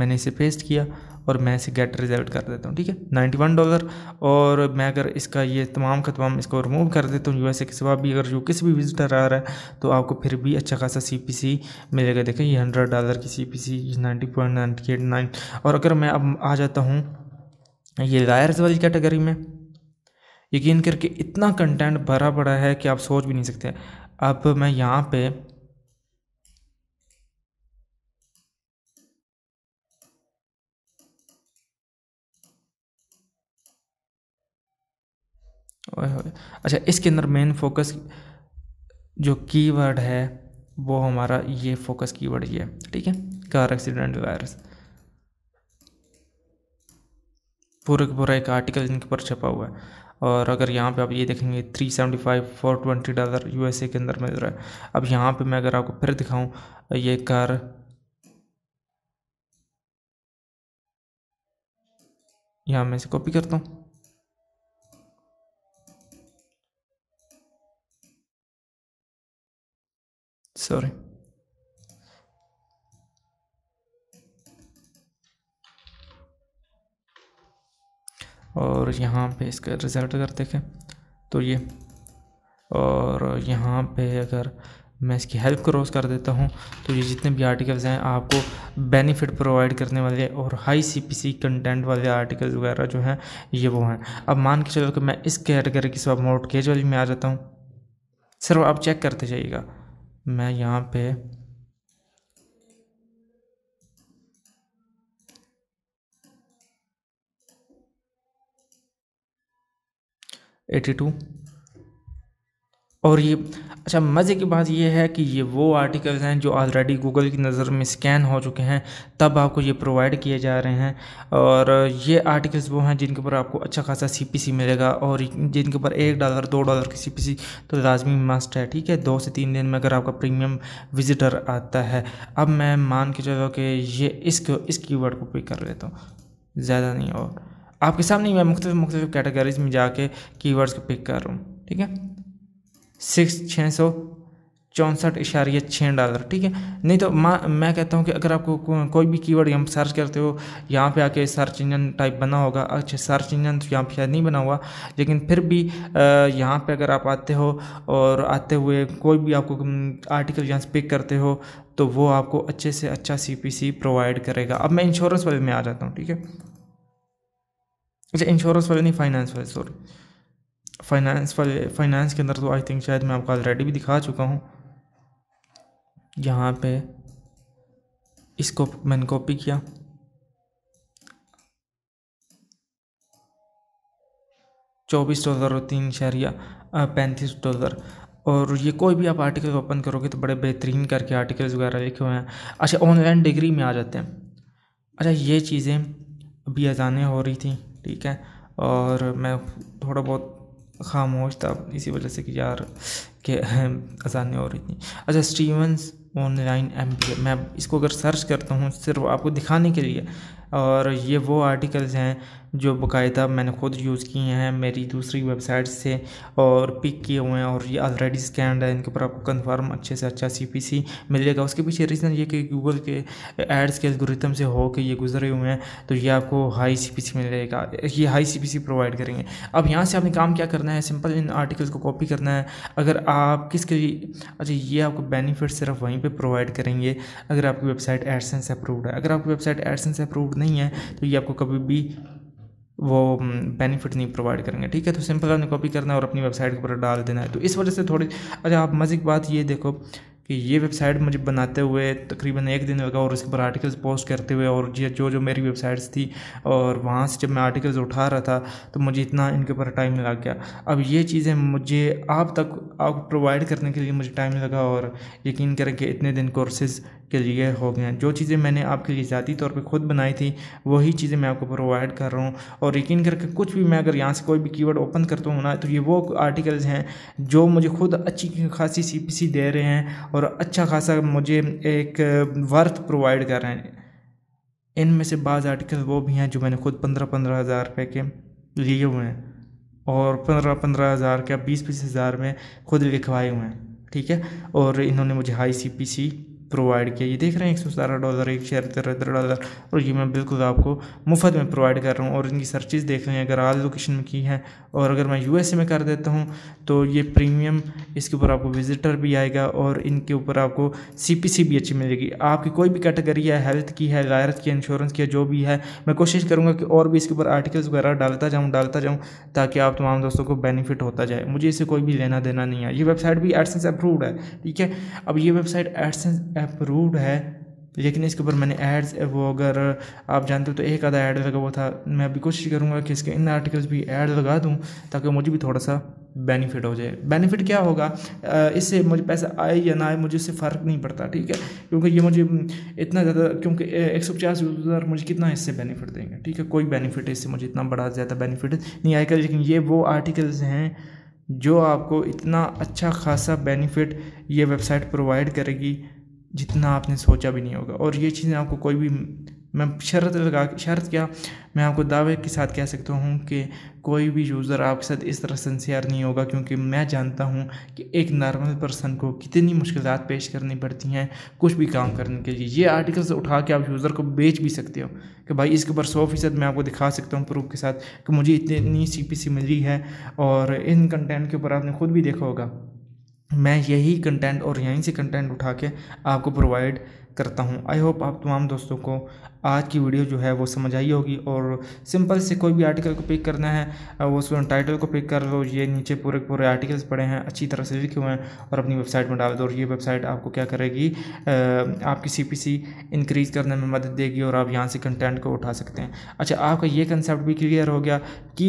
मैंने इसे पेस्ट किया और मैं इसे गेट रिजल्ट कर देता हूँ ठीक है नाइन्टी वन डॉलर और मैं अगर इसका ये तमाम का तमाम इसको रिमूव कर देता हूँ यूएसए के सिवा भी अगर यू किसी भी विजिटर आ रहा है तो आपको फिर भी अच्छा खासा सी मिलेगा देखें ये हंड्रेड डॉलर की C P C ninety point ninety eight nine और अगर मैं अब आ जाता हूँ ये लायर्स वाली कैटेगरी में यकीन करके इतना कंटेंट भरा पड़ा है कि आप सोच भी नहीं सकते अब मैं यहाँ पर अच्छा इसके अंदर मेन फोकस जो कीवर्ड है वो हमारा ये फोकस कीवर्ड ये ठीक है कार एक्सीडेंट वायरस पूरा पूरा एक आर्टिकल इनके ऊपर छपा हुआ है और अगर यहाँ पे आप ये देखेंगे three seventy five four twenty dollar U S A के अंदर मिल रहा है अब यहाँ पे मैं अगर आपको फिर दिखाऊँ ये कार यहाँ मैं इसे कॉपी करता हूँ sorry और यहाँ पे इसका रिज़ल्ट अगर देखें तो ये और यहाँ पे अगर मैं इसकी हेल्प क्रॉस कर देता हूँ तो ये जितने भी आर्टिकल्स हैं आपको बेनिफिट प्रोवाइड करने वाले और हाई सीपीसी कंटेंट वाले आर्टिकल्स वगैरह जो हैं ये वो हैं अब मान के चलो कि मैं इस कैटेगरी के सब मोट केज वाली में आ जाता हूँ सिर्फ आप चेक करते जाइएगा मैं यहाँ पे एटी टू और ये अच्छा मज़े की बात यह है कि ये वो आर्टिकल्स हैं जो ऑलरेडी गूगल की नज़र में स्कैन हो चुके हैं तब आपको ये प्रोवाइड किए जा रहे हैं और ये आर्टिकल्स वो हैं जिनके ऊपर आपको अच्छा खासा सीपीसी मिलेगा और जिनके ऊपर एक डॉलर दो डॉलर की सीपीसी तो लाजमी मस्ट है ठीक है दो से तीन दिन में अगर आपका प्रीमियम विजिटर आता है अब मैं मान के चलो कि ये इसको इस की को पिक कर लेता हूँ ज़्यादा नहीं और आपके सामने मैं मुख्तु मुख्तु कैटेगरीज में जाके कीवर्ड्स को पिक कर रहा हूँ ठीक है सिक्स छः सौ चौंसठ इशारिया छः डॉलर ठीक है नहीं तो माँ मैं कहता हूँ कि अगर आपको को, कोई भी कीवर्ड यहाँ सर्च करते हो यहाँ पे आके सर्च इंजन टाइप बना होगा अच्छा सर्च इंजन तो यहाँ पे शायद नहीं बना हुआ लेकिन फिर भी यहाँ पे अगर आप आते हो और आते हुए कोई भी आपको आर्टिकल यहाँ से पिक करते हो तो वो आपको अच्छे से अच्छा सी प्रोवाइड करेगा अब मैं इंश्योरेंस वाले में आ जाता हूँ ठीक है अच्छा इंश्योरेंस वाले नहीं फाइनेंस वाले सॉरी फाइनेंस वाले फाइनेंस के अंदर तो आई थिंक शायद मैं आपको ऑलरेडी भी दिखा चुका हूँ यहाँ पे इसको मैंने कॉपी किया चौबीस डॉलर और तीन शहरिया पैंतीस डॉलर और ये कोई भी आप आर्टिकल ओपन करोगे तो बड़े बेहतरीन करके आर्टिकल्स वगैरह लिखे हुए हैं अच्छा ऑनलाइन डिग्री में आ जाते हैं अच्छा ये चीज़ें अभी अजानें हो रही थी ठीक है और मैं थोड़ा बहुत खामोश था इसी वजह से कि यार के अजानें हो रही थी अच्छा स्टीवंस ऑनलाइन एम मैं इसको अगर सर्च करता हूँ सिर्फ आपको दिखाने के लिए और ये वो आर्टिकल्स हैं जो बाकायदा मैंने ख़ुद यूज़ किए हैं मेरी दूसरी वेबसाइट से और पिक किए हुए हैं और ये ऑलरेडी स्कैंड है इनके ऊपर आपको कंफर्म अच्छे से अच्छा सी मिलेगा उसके पीछे रीज़न ये कि गूगल के एड्स के एल्गोरिथम से के ये गुजरे हुए हैं तो ये आपको हाई सी मिलेगा ये हाई सी प्रोवाइड करेंगे अब यहाँ से आपने काम क्या करना है सिंपल इन आर्टिकल्स को कॉपी करना है अगर आप किसके लिए अच्छा ये आपको बेनिफिट सिर्फ वहीं पर प्रोवाइड करेंगे अगर आपकी वेबसाइट एडसेंस अप्रूव्ड है अगर आपकी वेबसाइट एडसेंस अप्रूव्ड नहीं है तो ये आपको कभी भी वो बेनिफिट नहीं प्रोवाइड करेंगे ठीक है तो सिंपल आपने कॉपी करना है और अपनी वेबसाइट के ऊपर डाल देना है तो इस वजह से थोड़ी अच्छा आप मजे बात ये देखो कि ये वेबसाइट मुझे बनाते हुए तकरीबन एक दिन लगा और उसके ऊपर आर्टिकल्स पोस्ट करते हुए और ये जो जो मेरी वेबसाइट्स थी और वहाँ से जब मैं आर्टिकल्स उठा रहा था तो मुझे इतना इनके ऊपर टाइम लग गया अब ये चीज़ें मुझे आप तक आप प्रोवाइड करने के लिए मुझे टाइम लगा और यकीन करें कि इतने दिन कोर्सेज़ के लिए हो गए जो चीज़ें मैंने आपके लिए ज़ाती तौर पे खुद बनाई थी वही चीज़ें मैं आपको प्रोवाइड कर रहा हूँ और यकीन करके कुछ भी मैं अगर यहाँ से कोई भी कीवर्ड ओपन करता हूँ ना तो ये वो आर्टिकल्स हैं जो मुझे खुद अच्छी खासी सी दे रहे हैं और अच्छा खासा मुझे एक वर्थ प्रोवाइड कर रहे हैं इनमें से बाज़ आर्टिकल वो भी हैं जो मैंने खुद पंद्रह पंद्रह हज़ार रुपये के लिए हुए हैं और पंद्रह पंद्रह हज़ार के बीस बीस हज़ार में खुद लिखवाए हुए हैं ठीक है और इन्होंने मुझे high C P C provide किया ये देख रहे हैं एक सौ सतारह डॉलर एक शेयर तिरहत्तर डॉलर और ये मैं बिल्कुल आपको मुफ्त में प्रोवाइड कर रहा हूँ और इनकी सर्चिज देख रहे हैं अगर आज लोकेशन में की है और अगर मैं यू में कर देता हूँ तो ये प्रीमियम इसके ऊपर आपको विजिटर भी आएगा और इनके ऊपर आपको सी भी अच्छी मिलेगी आपकी कोई भी कैटेगरी है हेल्थ की है गायरत की इंश्योरेंस की है जो भी है मैं कोशिश करूँगा कि और भी इसके ऊपर आर्टिकल्स वगैरह डालता जाऊँ डालता जाऊँ ताकि आप तमाम दोस्तों को बेनिफिट होता जाए मुझे इसे कोई भी लेना देना नहीं है ये वेबसाइट भी एडसेंस अप्रूव है ठीक है अब ये वेबसाइट एडसेंस अप्रूव्ड है लेकिन तो इसके ऊपर मैंने एड्स वो अगर आप जानते हो तो एक आधा ऐड लगा हुआ था मैं अभी कोशिश करूँगा कि इसके इन आर्टिकल्स भी ऐड लगा दूँ ताकि मुझे भी थोड़ा सा बेनिफिट हो जाए बेनिफिट क्या होगा इससे मुझे पैसा आए या ना आए मुझे इससे फ़र्क नहीं पड़ता ठीक है क्योंकि ये मुझे इतना ज़्यादा क्योंकि एक सौ पचास यूज़र मुझे कितना इससे बेनिफिट देंगे ठीक है कोई बेनिफिट इससे मुझे इतना बड़ा ज़्यादा बेनिफिट नहीं आएगा लेकिन ये वो आर्टिकल्स हैं जो आपको इतना अच्छा खासा बेनिफिट ये वेबसाइट प्रोवाइड करेगी जितना आपने सोचा भी नहीं होगा और ये चीज़ें आपको कोई भी मैं शर्त लगा शर्त क्या मैं आपको दावे के साथ कह सकता हूँ कि कोई भी यूज़र आपके साथ इस तरह सन्सियर नहीं होगा क्योंकि मैं जानता हूँ कि एक नॉर्मल पर्सन को कितनी मुश्किल पेश करनी पड़ती हैं कुछ भी काम करने के लिए ये आर्टिकल्स उठा के आप यूज़र को बेच भी सकते हो कि भाई इसके ऊपर सौ फीसद मैं आपको दिखा सकता हूँ प्रूफ के साथ कि मुझे इतनी सी पी सी मिली है और इन कंटेंट के ऊपर आपने खुद भी देखा होगा मैं यही कंटेंट और यहीं से कंटेंट उठा के आपको प्रोवाइड करता हूँ आई होप आप तमाम दोस्तों को आज की वीडियो जो है वो समझ आई होगी और सिंपल से कोई भी आर्टिकल को पिक करना है वो उसमें टाइटल को पिक कर लो ये नीचे पूरे पूरे आर्टिकल्स पड़े हैं अच्छी तरह से लिखे हुए हैं और अपनी वेबसाइट में डाल दो और ये वेबसाइट आपको क्या करेगी आपकी सी पी सी इंक्रीज़ करने में मदद देगी और आप यहाँ से कंटेंट को उठा सकते हैं अच्छा आपका ये कंसेप्ट भी क्लियर हो गया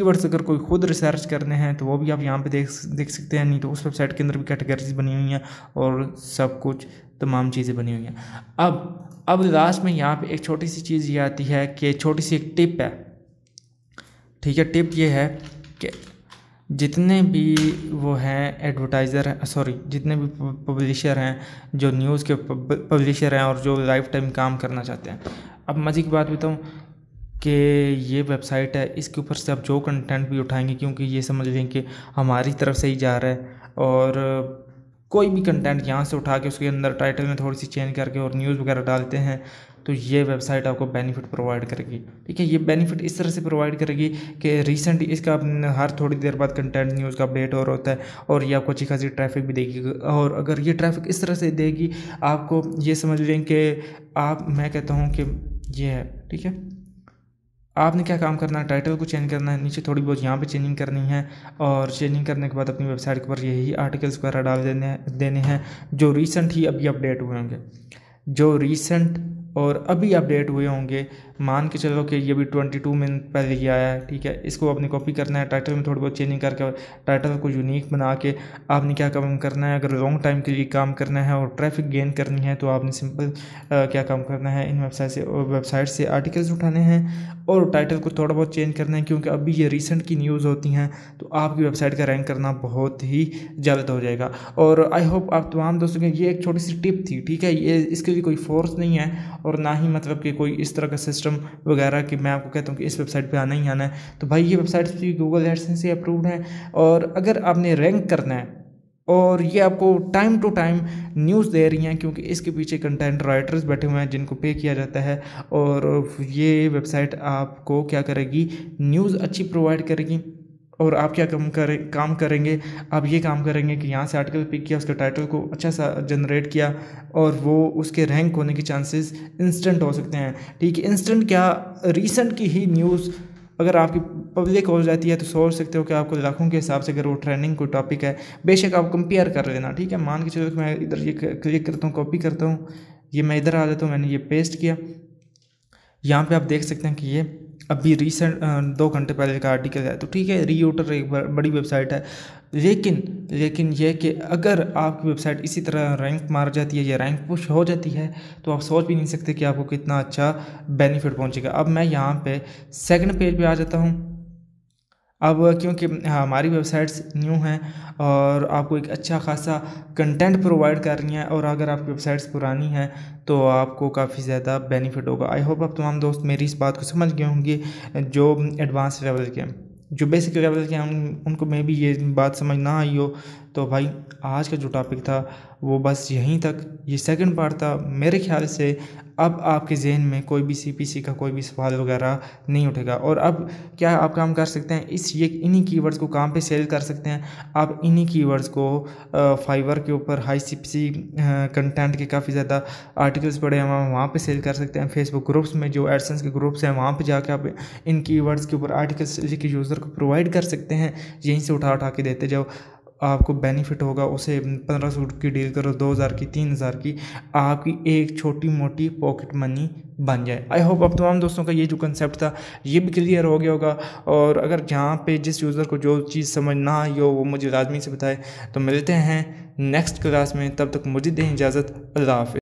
वर्ड्स अगर कोई खुद रिसर्च करने हैं तो वो भी आप यहाँ पर देख देख सकते हैं नहीं तो उस वेबसाइट के अंदर भी कैटेगरीज बनी हुई हैं और सब कुछ तमाम चीज़ें बनी हुई हैं अब अब लास्ट में यहाँ पे एक छोटी सी चीज़ ये आती है कि छोटी सी एक टिप है ठीक है टिप ये है कि जितने भी वो हैं एडवर्टाइज़र हैं सॉरी जितने भी पब्लिशर हैं जो न्यूज़ के पब्लिशर हैं और जो लाइफ टाइम काम करना चाहते हैं अब मज़े की बात बताऊँ कि ये वेबसाइट है इसके ऊपर से आप जो कंटेंट भी उठाएंगे क्योंकि ये समझ लें कि हमारी तरफ से ही जा रहा है और कोई भी कंटेंट यहाँ से उठा के उसके अंदर टाइटल में थोड़ी सी चेंज करके और न्यूज़ वगैरह डालते हैं तो ये वेबसाइट आपको बेनिफिट प्रोवाइड करेगी ठीक है ये बेनिफिट इस तरह से प्रोवाइड करेगी कि रिसेंट इसका हर थोड़ी देर बाद कंटेंट न्यूज़ का अपडेट और होता है और ये आपको अच्छी खासी ट्रैफिक भी देगी और अगर ये ट्रैफिक इस तरह से देगी आपको ये समझ लें कि आप मैं कहता हूँ कि ये है ठीक है आपने क्या काम करना है टाइटल को चेंज करना है नीचे थोड़ी बहुत यहाँ पे चेंजिंग करनी है और चेंजिंग करने के बाद अपनी वेबसाइट के ऊपर यही आर्टिकल्स वगैरह डाल देने देने हैं जो रिसेंट ही अभी अपडेट हुए होंगे जो रिसेंट और अभी अपडेट हुए होंगे मान के चलो कि ये भी ट्वेंटी टू मिनट पहले ही आया है ठीक है इसको आपने कॉपी करना है टाइटल में थोड़ी बहुत चेंजिंग करके टाइटल को यूनिक बना के आपने क्या काम करना है अगर लॉन्ग टाइम के लिए काम करना है और ट्रैफिक गेन करनी है तो आपने सिंपल क्या काम करना है इन वेबसाइट से वेबसाइट से आर्टिकल्स उठाने हैं और टाइटल को थोड़ा बहुत चेंज करना है क्योंकि अभी ये रिसेंट की न्यूज़ होती हैं तो आपकी वेबसाइट का रैंक करना बहुत ही जल्द हो जाएगा और आई होप आप तमाम दोस्तों के ये एक छोटी सी टिप थी ठीक है ये इसके लिए कोई फोर्स नहीं है और ना ही मतलब कि कोई इस तरह का सिस्टम सिस्टम वगैरह कि मैं आपको कहता हूँ कि इस वेबसाइट पर आना ही आना है तो भाई ये वेबसाइट्स भी गूगल एडसेंस से अप्रूव्ड हैं और अगर आपने रैंक करना है और ये आपको टाइम टू टाइम न्यूज़ दे रही हैं क्योंकि इसके पीछे कंटेंट राइटर्स बैठे हुए हैं जिनको पे किया जाता है और ये वेबसाइट आपको क्या करेगी न्यूज़ अच्छी प्रोवाइड करेगी और आप क्या कम करें काम करेंगे आप ये काम करेंगे कि यहाँ से आर्टिकल पिक किया उसका टाइटल को अच्छा सा जनरेट किया और वो उसके रैंक होने के चांसेस इंस्टेंट हो सकते हैं ठीक है इंस्टेंट क्या रीसेंट की ही न्यूज़ अगर आपकी पब्लिक हो जाती है तो सोच सकते हो कि आपको लाखों के हिसाब से अगर वो ट्रेंडिंग कोई टॉपिक है बेशक आप कंपेयर कर लेना ठीक है मान के चलो कि मैं इधर ये क्लिक करता हूँ कॉपी करता हूँ ये मैं इधर आ जाता हूँ मैंने ये पेस्ट किया यहाँ पे आप देख सकते हैं कि ये अभी रिसेंट दो घंटे पहले का आर्टिकल है तो ठीक है यूटर एक बड़ी वेबसाइट है लेकिन लेकिन यह कि अगर आपकी वेबसाइट इसी तरह रैंक मार जाती है या रैंक पुश हो जाती है तो आप सोच भी नहीं सकते कि आपको कितना अच्छा बेनिफिट पहुंचेगा अब मैं यहाँ पे सेकंड पेज पे आ जाता हूँ अब क्योंकि हाँ, हमारी वेबसाइट्स न्यू हैं और आपको एक अच्छा खासा कंटेंट प्रोवाइड कर रही हैं और अगर आपकी वेबसाइट्स पुरानी हैं तो आपको काफ़ी ज़्यादा बेनिफिट होगा आई होप आप तमाम दोस्त मेरी इस बात को समझ गए होंगे जो एडवांस लेवल के जो बेसिक लेवल के हैं उनको मे भी ये बात समझ ना आई हो तो भाई आज का जो टॉपिक था वो बस यहीं तक ये सेकंड पार्ट था मेरे ख्याल से अब आपके जहन में कोई भी सीपीसी का कोई भी सवाल वगैरह नहीं उठेगा और अब क्या आप काम कर सकते हैं इस ये इन्हीं कीवर्ड्स को काम पे सेल कर सकते हैं आप इन्हीं कीवर्ड्स को फाइवर के ऊपर हाई सीपीसी कंटेंट के काफ़ी ज़्यादा आर्टिकल्स पड़े हैं वहाँ पे सेल कर सकते हैं फेसबुक ग्रुप्स में जो एडसन्स के ग्रुप्स हैं वहाँ पर जाकर आप इन कीवर्ड्स के ऊपर आर्टिकल्स लिख के यूज़र को प्रोवाइड कर सकते हैं यहीं से उठा उठा के देते जाओ आपको बेनिफिट होगा उसे पंद्रह सौ की डील करो दो हज़ार की तीन हज़ार की आपकी एक छोटी मोटी पॉकेट मनी बन जाए आई होप अब तमाम दोस्तों का ये जो कंसेप्ट था ये भी क्लियर हो गया होगा और अगर जहाँ पे जिस यूज़र को जो चीज़ समझ ना आई हो वो मुझे लाजमी से बताए तो मिलते हैं नेक्स्ट क्लास में तब तक मुझे दें इजाज़त अल्लाह हाफि